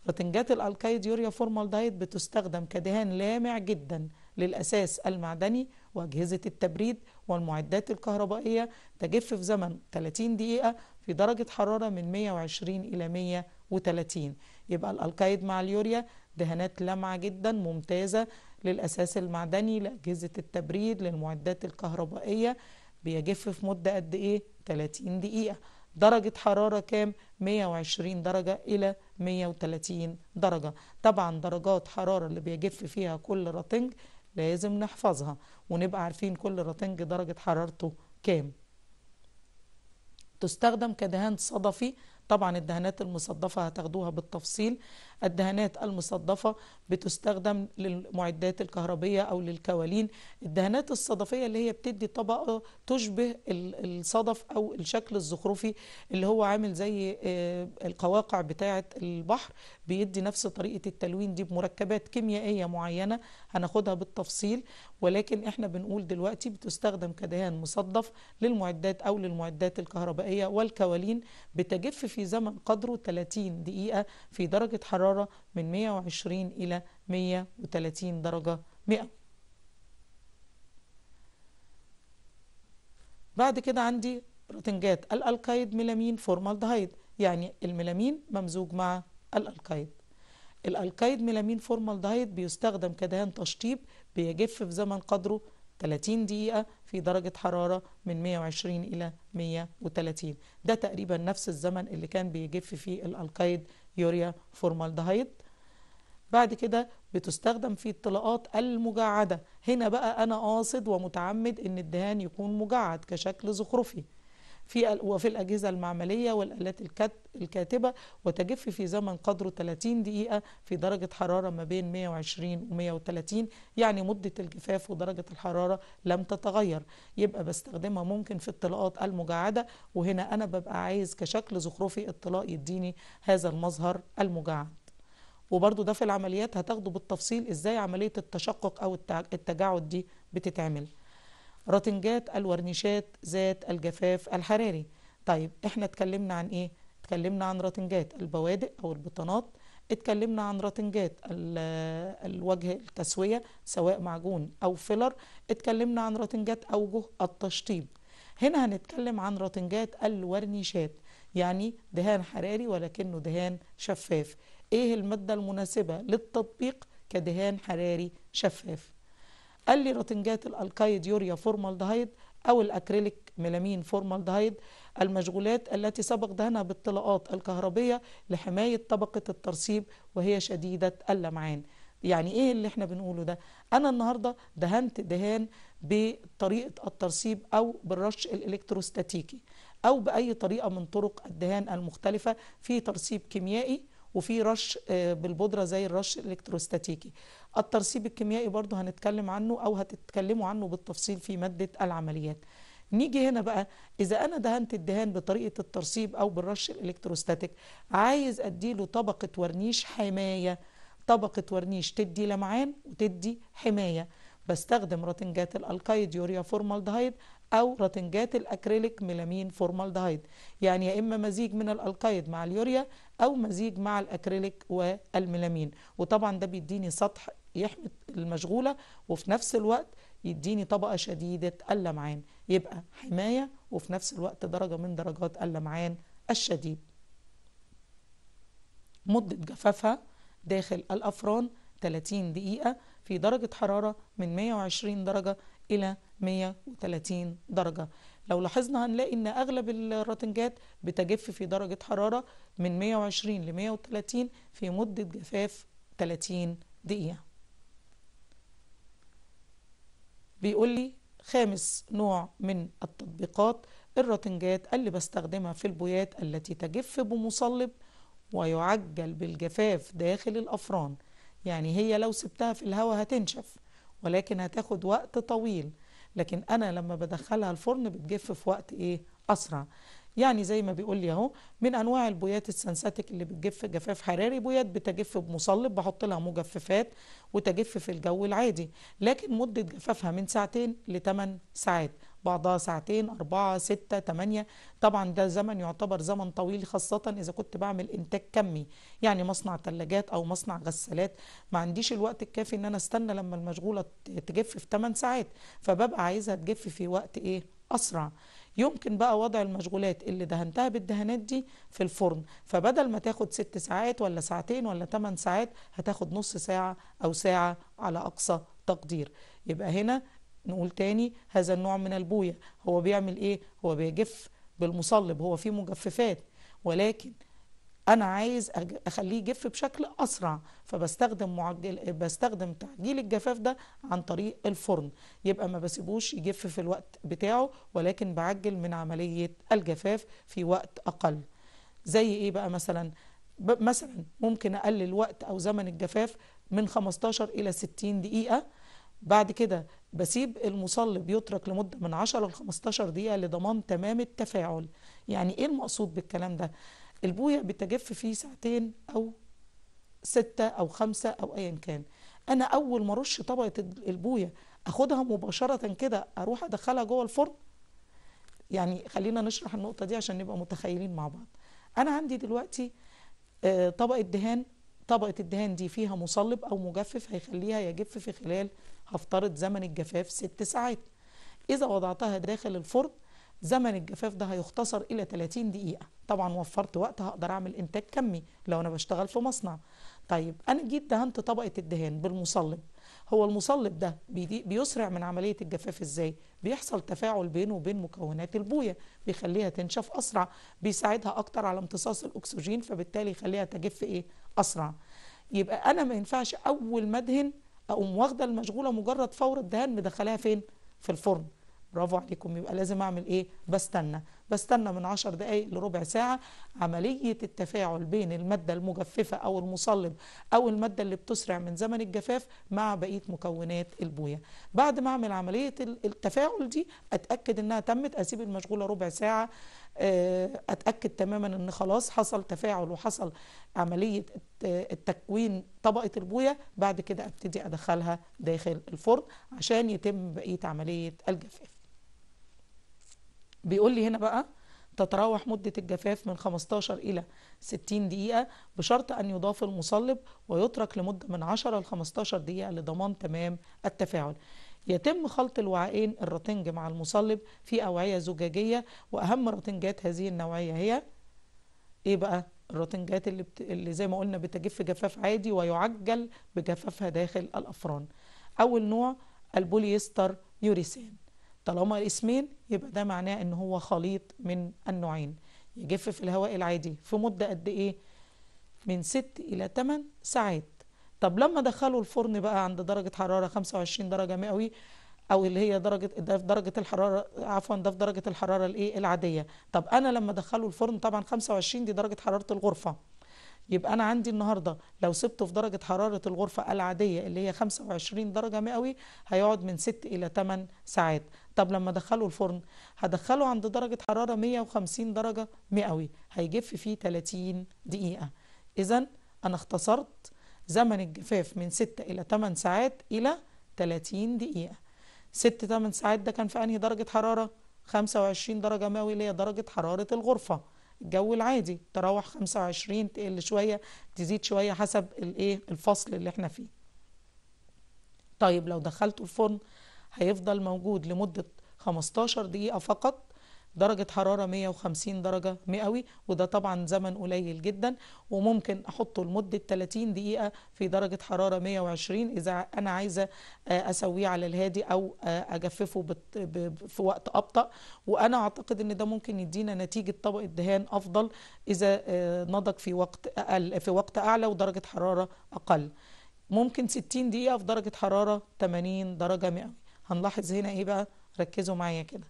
S1: راتنجات الالكايد يوريا فورمالدهايد بتستخدم كدهان لامع جدا للاساس المعدني واجهزه التبريد والمعدات الكهربائيه تجف في زمن 30 دقيقه في درجه حراره من 120 الى 130 يبقى الالكايد مع اليوريا دهانات لامعه جدا ممتازه للأساس المعدني لأجهزة التبريد للمعدات الكهربائية بيجف في مدة قد إيه؟ 30 دقيقة درجة حرارة كام؟ 120 درجة إلى 130 درجة طبعا درجات حرارة اللي بيجف فيها كل راتنج لازم نحفظها ونبقى عارفين كل راتنج درجة حرارته كام تستخدم كدهان صدفي طبعا الدهانات المصدفة هتاخدوها بالتفصيل الدهانات المصدفة بتستخدم للمعدات الكهربية أو للكوالين الدهانات الصدفية اللي هي بتدي طبقة تشبه الصدف أو الشكل الزخرفي اللي هو عامل زي آه، القواقع بتاعة البحر بيدي نفس طريقة التلوين دي بمركبات كيميائية معينة هناخدها بالتفصيل ولكن احنا بنقول دلوقتي بتستخدم كدهان مصدف للمعدات أو للمعدات الكهربائية والكوالين بتجف في زمن قدره 30 دقيقة في درجة حرارة الحرارة من 120 إلى 130 درجة مئوية بعد كده عندي بروتنجات الألكايد ميلامين فورمالدهايد يعني الميلامين ممزوج مع الألكايد الألكايد ميلامين فورمالدهايد بيستخدم كدهان تشطيب بيجف في زمن قدره 30 دقيقة في درجة حرارة من 120 إلى 130 ده تقريبا نفس الزمن اللي كان بيجف فيه الألقايد يوريا فورمالدهيد بعد كده بتستخدم في الطلاقات المجعدة هنا بقى أنا قاصد ومتعمد أن الدهان يكون مجعد كشكل زخرفي في وفي الأجهزة المعملية والآلات الكاتبة وتجف في زمن قدره 30 دقيقة في درجة حرارة ما بين 120 و 130 يعني مدة الجفاف ودرجة الحرارة لم تتغير يبقى بستخدمها ممكن في الطلاقات المجعدة وهنا أنا ببقى عايز كشكل زخرفي الطلاء يديني هذا المظهر المجعد وبرضو ده في العمليات هتاخده بالتفصيل ازاي عملية التشقق او التجعد دي بتتعمل رتنجات الورنيشات ذات الجفاف الحراري طيب احنا اتكلمنا عن ايه اتكلمنا عن رتنجات البوادق او البطانات اتكلمنا عن رتنجات الوجه التسوية سواء معجون أو فيلر اتكلمنا عن رتنجات أوجه التشطيب هنا هنتكلم عن رتنجات الورنيشات يعني دهان حراري ولكنه دهان شفاف ايه المادة المناسبة للتطبيق كدهان حراري شفاف قال لي رتنجات الالكايد يوريا فورمالدهايد أو الأكريليك ميلامين فورمالدهايد المشغولات التي سبق دهنها بالطلاقات الكهربية لحماية طبقة الترسيب وهي شديدة اللمعان يعني ايه اللي احنا بنقوله ده انا النهاردة دهنت دهان بطريقة الترسيب او بالرش الالكتروستاتيكي او باي طريقة من طرق الدهان المختلفة في ترسيب كيميائي وفي رش آه، بالبودره زي الرش الالكتروستاتيكي الترسيب الكيميائي برضو هنتكلم عنه او هتتكلموا عنه بالتفصيل في ماده العمليات نيجي هنا بقى اذا انا دهنت الدهان بطريقه الترسيب او بالرش الالكتروستاتيك عايز اديله طبقه ورنيش حمايه طبقه ورنيش تدي لمعان وتدي حمايه بستخدم راتنجات الالكايد يوريا فورمالدهايد أو رتنجات الأكريليك ميلامين فورمالدهيد يعني يا إما مزيج من الالكايد مع اليوريا أو مزيج مع الأكريليك والميلامين وطبعا ده بيديني سطح يحمي المشغولة وفي نفس الوقت يديني طبقة شديدة اللمعان يبقى حماية وفي نفس الوقت درجة من درجات اللمعان الشديد مدة جفافها داخل الأفران 30 دقيقة في درجة حرارة من 120 درجة إلى 130 درجة لو لاحظنا هنلاقي ان اغلب الراتنجات بتجف في درجة حرارة من 120 ل 130 في مدة جفاف 30 دقيقة بيقول لي خامس نوع من التطبيقات الراتنجات اللي بستخدمها في البويات التي تجف بمصلب ويعجل بالجفاف داخل الأفران يعني هي لو سبتها في الهواء هتنشف ولكن هتاخد وقت طويل لكن انا لما بدخلها الفرن بتجف في وقت ايه اسرع يعني زي ما بيقول لي اهو من انواع البويات السنساتيك اللي بتجف جفاف حراري بويات بتجف بمصلب بحط لها مجففات وتجف في الجو العادي لكن مده جفافها من ساعتين لثمان ساعات بعضها ساعتين أربعة ستة تمانية طبعا ده زمن يعتبر زمن طويل خاصة إذا كنت بعمل إنتاج كمي يعني مصنع تلاجات أو مصنع غسالات ما عنديش الوقت الكافي إن أنا استنى لما المشغولة تجف في 8 ساعات فببقى عايزها تجف في وقت إيه أسرع يمكن بقى وضع المشغولات اللي دهنتها بالدهانات دي في الفرن فبدل ما تاخد ست ساعات ولا ساعتين ولا 8 ساعات هتاخد نص ساعة أو ساعة على أقصى تقدير يبقى هنا نقول تاني هذا النوع من البوية هو بيعمل ايه هو بيجف بالمصلب هو فيه مجففات ولكن انا عايز اخليه يجف بشكل اسرع فبستخدم معجل بستخدم تعجيل الجفاف ده عن طريق الفرن يبقى ما بسيبوش يجف في الوقت بتاعه ولكن بعجل من عمليه الجفاف في وقت اقل زي ايه بقى مثلا مثلا ممكن اقلل وقت او زمن الجفاف من 15 الى 60 دقيقه بعد كده بسيب المصلي بيترك لمدة من 10 ل 15 دقيقة لضمان تمام التفاعل يعني ايه المقصود بالكلام ده البوية بتجف فيه ساعتين او ستة او خمسة او ايا كان انا اول ما ارش طبقة البوية اخدها مباشرة كده اروح ادخلها جوه الفرن يعني خلينا نشرح النقطة دي عشان نبقى متخيلين مع بعض انا عندي دلوقتي آه، طبقة دهان طبقة الدهان دي فيها مصلب او مجفف هيخليها يجف في خلال هفترض زمن الجفاف ست ساعات إذا وضعتها داخل الفرن زمن الجفاف ده هيختصر إلى 30 دقيقة طبعا وفرت وقت هقدر أعمل إنتاج كمي لو أنا بشتغل في مصنع طيب أنا جيت دهنت طبقة الدهان بالمصلب هو المصلب ده بيسرع من عملية الجفاف إزاي؟ بيحصل تفاعل بينه وبين مكونات البوية بيخليها تنشف أسرع بيساعدها أكتر على امتصاص الأكسجين فبالتالي يخليها تجف إيه؟ أسرع يبقى أنا ما ينفعش أول ما أدهن اقوم واخده المشغوله مجرد فور الدهان مدخلاها فين في الفرن برافو عليكم يبقى لازم اعمل ايه بستنى بستنى من 10 دقائق لربع ساعه عمليه التفاعل بين الماده المجففه او المصلب او الماده اللي بتسرع من زمن الجفاف مع بقيه مكونات البويه بعد ما اعمل عمليه التفاعل دي اتاكد انها تمت اسيب المشغوله ربع ساعه آه، اتاكد تماما ان خلاص حصل تفاعل وحصل عمليه التكوين طبقه البويه بعد كده ابتدي ادخلها داخل الفرن عشان يتم بقيه عمليه الجفاف بيقول لي هنا بقى تتراوح مدة الجفاف من 15 إلى 60 دقيقة بشرط أن يضاف المصلب ويترك لمدة من 10 ل 15 دقيقة لضمان تمام التفاعل يتم خلط الوعائين الرتنج مع المصلب في أوعية زجاجية وأهم رتنجات هذه النوعية هي إيه بقى؟ الرطنجات اللي, بت... اللي زي ما قلنا بتجف جفاف عادي ويعجل بجفافها داخل الأفران أول نوع البوليستر يوريسين طالما الاسمين يبقى ده معناه ان هو خليط من النوعين يجف في الهواء العادي في مدة قد ايه من 6 الى 8 ساعات طب لما دخلوا الفرن بقى عند درجة حرارة 25 درجة مئوي او اللي هي درجه ده في درجه الحراره عفوا ده في درجه الحراره الايه العاديه طب انا لما ادخله الفرن طبعا 25 دي درجه حراره الغرفه يبقى انا عندي النهارده لو سبته في درجه حراره الغرفه العاديه اللي هي 25 درجه مئوي هيقعد من 6 الى 8 ساعات طب لما ادخله الفرن هدخله عند درجه حراره 150 درجه مئوي هيجف فيه 30 دقيقه اذا انا اختصرت زمن الجفاف من 6 إلى 8 ساعات إلى 30 دقيقة 6 8 ساعات ده كان في أنهي درجة حرارة 25 درجة مئوية اللي هي درجة حرارة الغرفة الجو العادي تروح 25 تقل شوية تزيد شوية حسب الايه الفصل اللي احنا فيه طيب لو دخلته الفرن هيفضل موجود لمدة 15 دقيقة فقط درجة حرارة 150 درجة مئوي وده طبعا زمن قليل جدا وممكن أحطه لمدة 30 دقيقة في درجة حرارة 120 إذا أنا عايزة آه، أسويه على الهادي أو آه، أجففه في وقت أبطأ وأنا أعتقد أن ده ممكن يدينا نتيجة طبق الدهان أفضل إذا آه، نضج في وقت أقل في وقت أعلى ودرجة حرارة أقل ممكن 60 دقيقة في درجة حرارة 80 درجة مئوي هنلاحظ هنا إيه بقى ركزوا معايا كده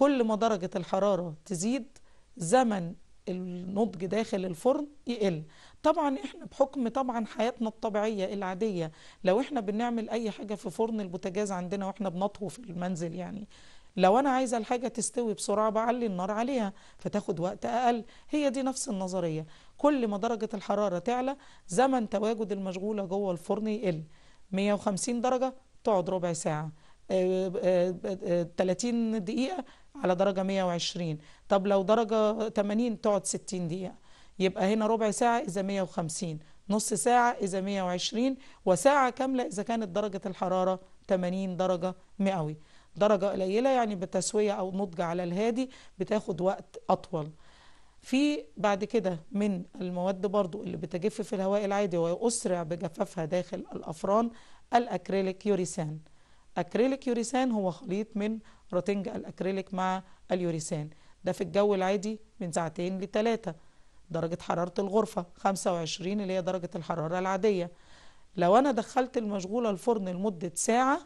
S1: كل ما درجة الحرارة تزيد زمن النضج داخل الفرن يقل طبعا احنا بحكم طبعا حياتنا الطبيعية العادية لو احنا بنعمل اي حاجة في فرن البوتاجاز عندنا واحنا بنطهو في المنزل يعني لو انا عايزه الحاجه تستوي بسرعه بعلي النار عليها فتاخد وقت اقل هي دي نفس النظريه كل ما درجه الحراره تعلى زمن تواجد المشغوله جوه الفرن يقل 150 درجه تقعد ربع ساعه 30 آه، آه، آه، دقيقه على درجة 120 طب لو درجة 80 تقعد 60 دقيقة يبقى هنا ربع ساعة إذا 150 نص ساعة إذا 120 وساعة كاملة إذا كانت درجة الحرارة 80 درجة مئوي درجة قليلة يعني بتسوية أو نضج على الهادي بتاخد وقت أطول في بعد كده من المواد برضو اللي بتجف في الهواء العادي ويسرع بجفافها داخل الأفران الأكريليك يوريسان أكريليك يوريسان هو خليط من روتنج الأكريليك مع اليوريسان ده في الجو العادي من ساعتين لتلاتة درجة حرارة الغرفة 25 اللي هي درجة الحرارة العادية لو أنا دخلت المشغولة الفرن لمدة ساعة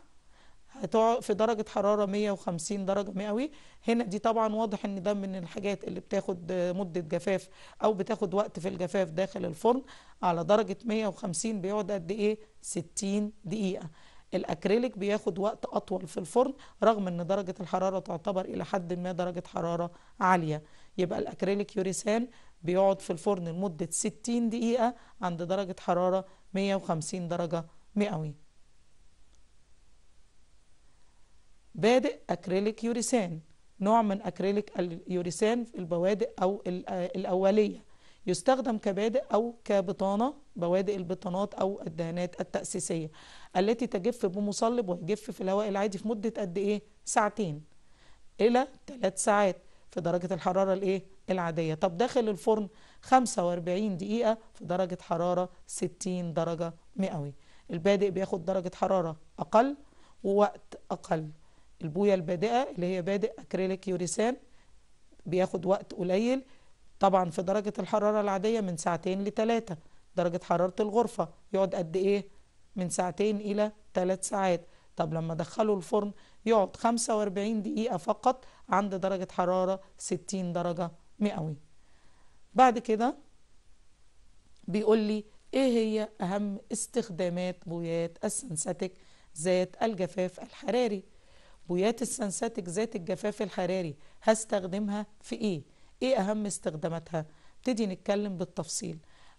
S1: هتقعد في درجة حرارة 150 درجة مئوي هنا دي طبعا واضح ان ده من الحاجات اللي بتاخد مدة جفاف او بتاخد وقت في الجفاف داخل الفرن على درجة 150 بيقعد قد ايه 60 دقيقة الاكريليك بياخد وقت اطول في الفرن رغم ان درجه الحراره تعتبر الى حد ما درجه حراره عاليه يبقى الاكريليك يوريسان بيقعد في الفرن لمده 60 دقيقه عند درجه حراره 150 درجه مئوي بادئ اكريليك يوريسان نوع من اكريليك اليوريسان البوادئ او الاوليه يستخدم كبادئ او كبطانه بوادئ البطانات او الدهانات التاسيسيه التي تجف بمصلب ويجف في الهواء العادي في مدة قد إيه؟ ساعتين إلى ثلاث ساعات في درجة الحرارة الإيه؟ العادية طب داخل الفرن 45 دقيقة في درجة حرارة 60 درجة مئوي البادئ بياخد درجة حرارة أقل ووقت أقل البوية البادئة اللي هي بادئ أكريليك يوريسان بياخد وقت قليل طبعا في درجة الحرارة العادية من ساعتين لثلاثة درجة حرارة الغرفة يقعد قد إيه من ساعتين إلى ثلاث ساعات طب لما ادخله الفرن يقعد 45 دقيقة فقط عند درجة حرارة 60 درجة مئوية بعد كده بيقول لي ايه هي اهم استخدامات بويات السنساتك ذات الجفاف الحراري بويات السنساتك ذات الجفاف الحراري هستخدمها في ايه ايه اهم استخداماتها نبتدي نتكلم بالتفصيل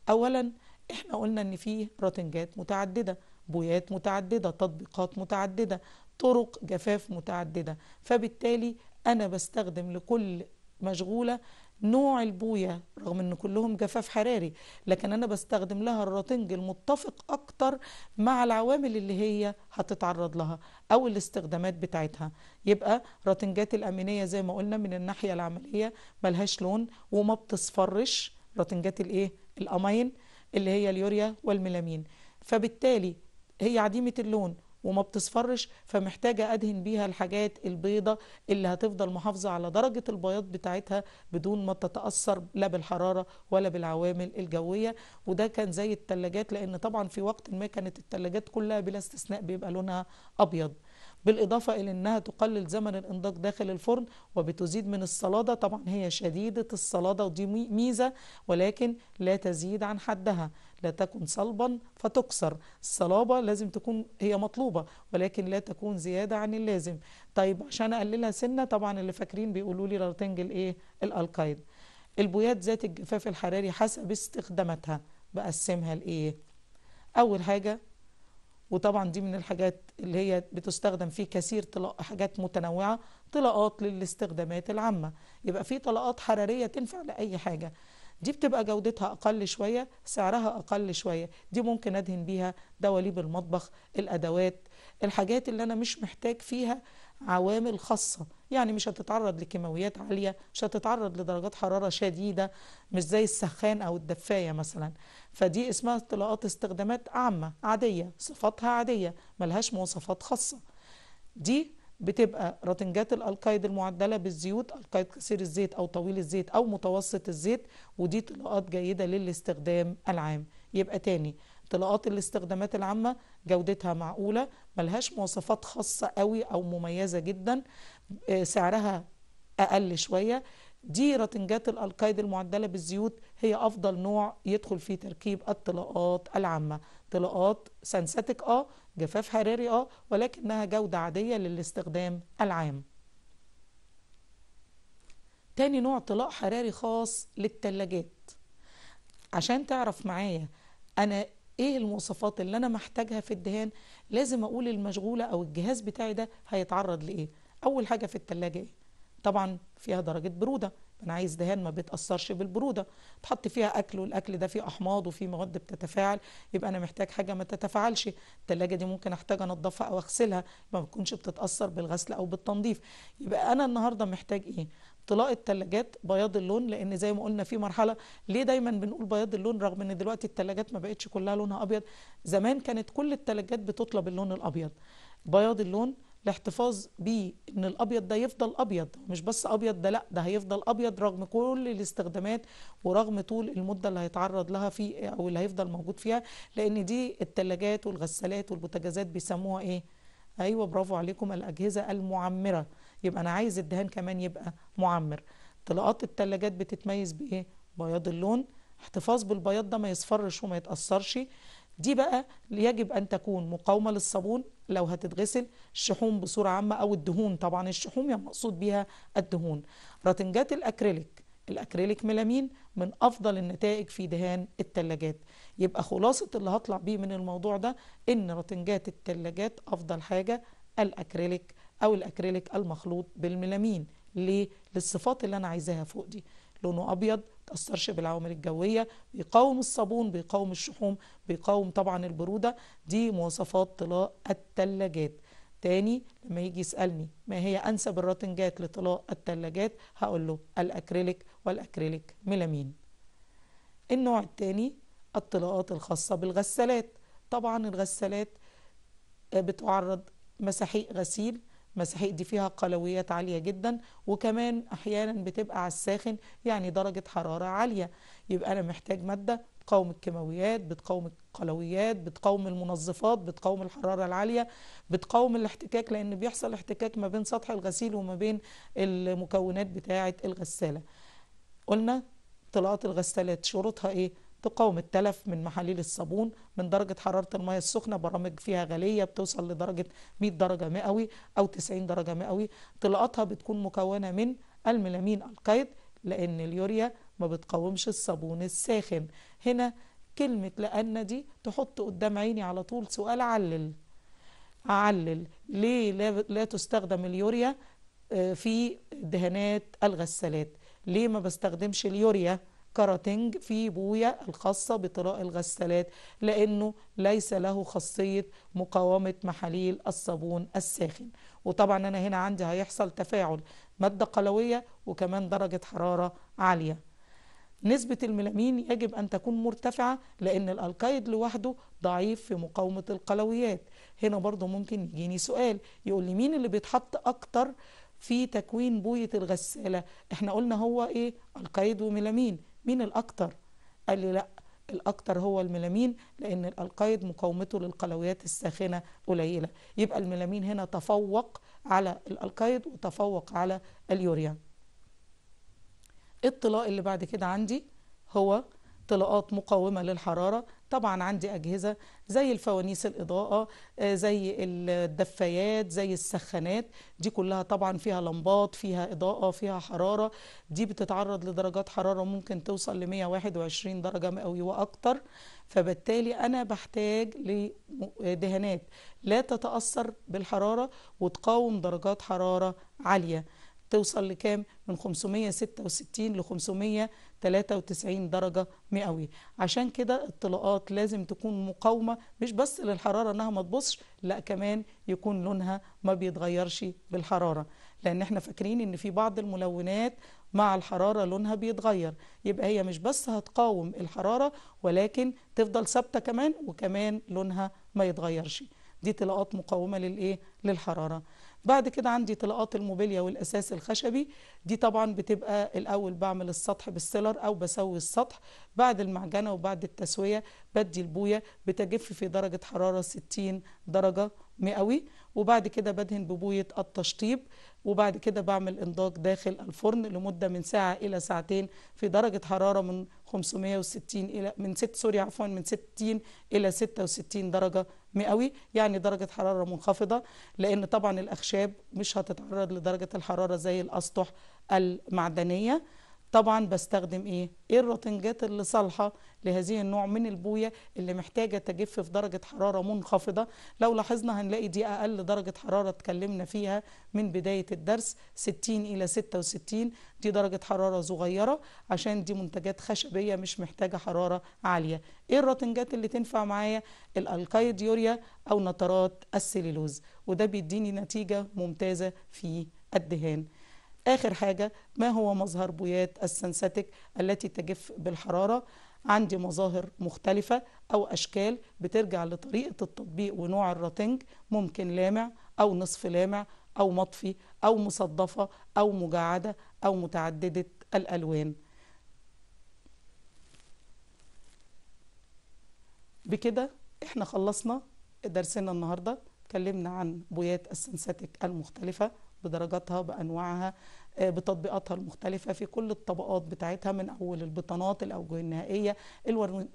S1: اولا احنا قلنا ان في راتنجات متعدده بويات متعدده تطبيقات متعدده طرق جفاف متعدده فبالتالي انا بستخدم لكل مشغوله نوع البويه رغم ان كلهم جفاف حراري لكن انا بستخدم لها الراتنج المتفق اكتر مع العوامل اللي هي هتتعرض لها او الاستخدامات بتاعتها يبقى راتنجات الامينيه زي ما قلنا من الناحيه العمليه ملهاش لون وما بتصفرش راتنجات الايه الامين اللي هي اليوريا والميلامين فبالتالي هي عديمة اللون وما بتصفرش فمحتاجة أدهن بيها الحاجات البيضة اللي هتفضل محافظة على درجة البياض بتاعتها بدون ما تتأثر لا بالحرارة ولا بالعوامل الجوية وده كان زي التلاجات لأن طبعا في وقت ما كانت التلاجات كلها بلا استثناء بيبقى لونها أبيض بالإضافة إلى أنها تقلل زمن الإنضاج داخل الفرن وبتزيد من الصلادة طبعا هي شديدة الصلادة ودي ميزة ولكن لا تزيد عن حدها لا تكن صلبا فتكسر الصلابة لازم تكون هي مطلوبة ولكن لا تكون زيادة عن اللازم طيب عشان أقللها سنة طبعا اللي فاكرين بيقولوا لي رتنجل إيه الألقايد البويات ذات الجفاف الحراري حسب استخداماتها بقسمها لإيه أول حاجة وطبعا دي من الحاجات اللي هي بتستخدم في كثير طلاء حاجات متنوعة طلقات للاستخدامات العامة يبقى في طلقات حرارية تنفع لأي حاجة دي بتبقى جودتها أقل شوية سعرها أقل شوية دي ممكن أدهن بيها دواليب المطبخ الأدوات الحاجات اللي أنا مش محتاج فيها عوامل خاصة يعني مش هتتعرض لكيماويات عالية مش هتتعرض لدرجات حرارة شديدة مش زي السخان أو الدفاية مثلا فدي اسمها طلاقات استخدامات عامة عادية صفاتها عادية ملهاش مواصفات خاصة دي بتبقى رتنجات الالكايد المعدله بالزيوت الكايد قصير الزيت او طويل الزيت او متوسط الزيت ودي طلاقات جيده للاستخدام العام يبقى تاني طلاقات الاستخدامات العامه جودتها معقوله ملهاش مواصفات خاصه قوي او مميزه جدا آه، سعرها أقل شوية دي راتنجات الألقايد المعدلة بالزيوت هي أفضل نوع يدخل فيه تركيب الطلاقات العامة طلاقات سنساتك آه جفاف حراري آه ولكنها جودة عادية للاستخدام العام تاني نوع طلاق حراري خاص للتلاجات عشان تعرف معايا أنا ايه المواصفات اللي انا محتاجها في الدهان لازم اقول المشغولة او الجهاز بتاعي ده هيتعرض لايه اول حاجه في الثلاجه ايه طبعا فيها درجه بروده انا عايز دهان ما بيتاثرش بالبروده تحط فيها اكل والاكل ده فيه احماض وفيه مواد بتتفاعل يبقى انا محتاج حاجه ما تتفاعلش الثلاجه دي ممكن احتاج انضفها او اغسلها ما بتكونش بتتاثر بالغسل او بالتنظيف يبقى انا النهارده محتاج ايه طلاء الثلاجات بياض اللون لان زي ما قلنا في مرحله ليه دايما بنقول بياض اللون رغم ان دلوقتي الثلاجات ما بقتش كلها لونها ابيض زمان كانت كل الثلاجات بتطلب اللون الابيض بياض اللون الاحتفاظ بيه ان الابيض ده يفضل ابيض مش بس ابيض ده لا ده هيفضل ابيض رغم كل الاستخدامات ورغم طول المده اللي هيتعرض لها في او اللي هيفضل موجود فيها لان دي الثلاجات والغسالات والبوتاجازات بيسموها ايه ايوه برافو عليكم الاجهزه المعمره يبقى انا عايز الدهان كمان يبقى معمر طلقات الثلاجات بتتميز بايه بياض اللون احتفاظ بالبياض ده ما يصفرش وما يتاثرش دي بقى يجب أن تكون مقاومة للصابون لو هتتغسل الشحوم بصورة عامة أو الدهون طبعا الشحوم يعني مقصود بيها الدهون رتنجات الأكريليك الأكريليك ميلامين من أفضل النتائج في دهان التلاجات يبقى خلاصة اللي هطلع بيه من الموضوع ده إن رتنجات التلاجات أفضل حاجة الأكريليك أو الأكريليك المخلوط بالميلامين ليه؟ للصفات اللي أنا عايزاها فوق دي لونه أبيض تأثرش بالعوامل الجوية بيقاوم الصابون بيقاوم الشحوم بيقاوم طبعا البرودة دي مواصفات طلاء التلاجات تاني لما يجي يسألني ما هي أنسب الراتنجات لطلاء التلاجات هقول له الأكريليك والأكريليك ميلامين النوع التاني الطلاءات الخاصة بالغسالات طبعا الغسالات آه، بتعرض مساحيق غسيل مساحيق دي فيها قلويات عالية جدا وكمان أحيانا بتبقى على الساخن يعني درجة حرارة عالية يبقى أنا محتاج مادة بتقاوم الكيماويات بتقاوم القلويات بتقاوم المنظفات بتقاوم الحرارة العالية بتقاوم الاحتكاك لأن بيحصل احتكاك ما بين سطح الغسيل وما بين المكونات بتاعة الغسالة قلنا طلاقات الغسالات شروطها ايه؟ تقاوم التلف من محاليل الصابون من درجة حرارة المياه السخنة برامج فيها غالية بتوصل لدرجة 100 درجة مئوي أو 90 درجة مئوي طلقاتها بتكون مكونة من الميلامين القيد لأن اليوريا ما بتقاومش الصابون الساخن هنا كلمة لأن دي تحط قدام عيني على طول سؤال علل علل ليه لا تستخدم اليوريا آه، في دهانات الغسالات ليه ما بستخدمش اليوريا كاراتينج في بوية الخاصة بطلاء الغسالات لأنه ليس له خاصية مقاومة محاليل الصابون الساخن وطبعا أنا هنا عندي هيحصل تفاعل مادة قلوية وكمان درجة حرارة عالية نسبة الميلامين يجب أن تكون مرتفعة لأن الألكايد لوحده ضعيف في مقاومة القلويات هنا برضو ممكن يجيني سؤال يقول لي مين اللي بيتحط أكتر في تكوين بوية الغسالة احنا قلنا هو ايه القيد وميلامين مين الأكتر؟ قال لي لأ الأكتر هو الميلامين لأن الألقايد مقاومته للقلويات الساخنة قليلة يبقى الميلامين هنا تفوق على الألقايد وتفوق على اليوريا الطلاء اللي بعد كده عندي هو طلاقات مقاومة للحرارة طبعا عندي أجهزة زي الفوانيس الإضاءة آه، زي الدفايات زي السخانات دي كلها طبعا فيها لمبات فيها إضاءة فيها حرارة دي بتتعرض لدرجات حرارة ممكن توصل ل 121 درجة مئوية وأكتر فبالتالي أنا بحتاج لدهانات لا تتأثر بالحرارة وتقاوم درجات حرارة عالية توصل لكام من 566 ل 593 درجة مئوية عشان كده الطلاقات لازم تكون مقاومة مش بس للحرارة انها ما تبصش لا كمان يكون لونها ما بيتغيرش بالحرارة لان احنا فاكرين ان في بعض الملونات مع الحرارة لونها بيتغير يبقى هي مش بس هتقاوم الحرارة ولكن تفضل ثابتة كمان وكمان لونها ما يتغيرش دي طلاقات مقاومة للإيه؟ للحرارة بعد كده عندي طلاقات الموبيليا والاساس الخشبي دي طبعا بتبقى الاول بعمل السطح بالسيلر او بسوي السطح بعد المعجنه وبعد التسويه بدي البويه بتجف في درجه حراره 60 درجه مئوي وبعد كده بدهن ببوية التشطيب وبعد كده بعمل انضاج داخل الفرن لمدة من ساعة إلى ساعتين في درجة حرارة من 560 إلى من 6 سوري عفوا من 60 إلى 66 درجة مئوي يعني درجة حرارة منخفضة لأن طبعا الأخشاب مش هتتعرض لدرجة الحرارة زي الأسطح المعدنية طبعا بستخدم ايه ايه الرطنجات اللي صالحه لهذه النوع من البويه اللي محتاجه تجف في درجه حراره منخفضه لو لاحظنا هنلاقي دي اقل درجه حراره اتكلمنا فيها من بدايه الدرس 60 الى 66 دي درجه حراره صغيره عشان دي منتجات خشبيه مش محتاجه حراره عاليه ايه الرطنجات اللي تنفع معايا الالكايد يوريا او نترات السليلوز وده بيديني نتيجه ممتازه في الدهان آخر حاجة ما هو مظهر بويات السنساتيك التي تجف بالحرارة عندي مظاهر مختلفة أو أشكال بترجع لطريقة التطبيق ونوع الراتنج ممكن لامع أو نصف لامع أو مطفي أو مصدفة أو مجعدة أو متعددة الألوان بكده احنا خلصنا درسنا النهاردة اتكلمنا عن بويات السنساتيك المختلفة بدرجاتها بانواعها آه، بتطبيقاتها المختلفه في كل الطبقات بتاعتها من اول البطانات الاوجه النهائيه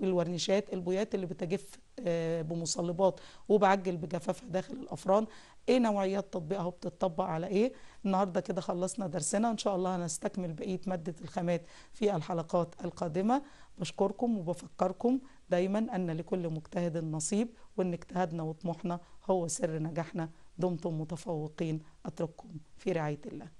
S1: الورنيشات البويات اللي بتجف آه، بمصلبات وبعجل بجفافها داخل الافران ايه نوعيات تطبيقها وبتطبق على ايه النهارده كده خلصنا درسنا ان شاء الله هنستكمل بقيه ماده الخامات في الحلقات القادمه بشكركم وبفكركم دايما ان لكل مجتهد نصيب وان اجتهادنا وطموحنا هو سر نجاحنا دمتم متفوقين أترككم في رعاية الله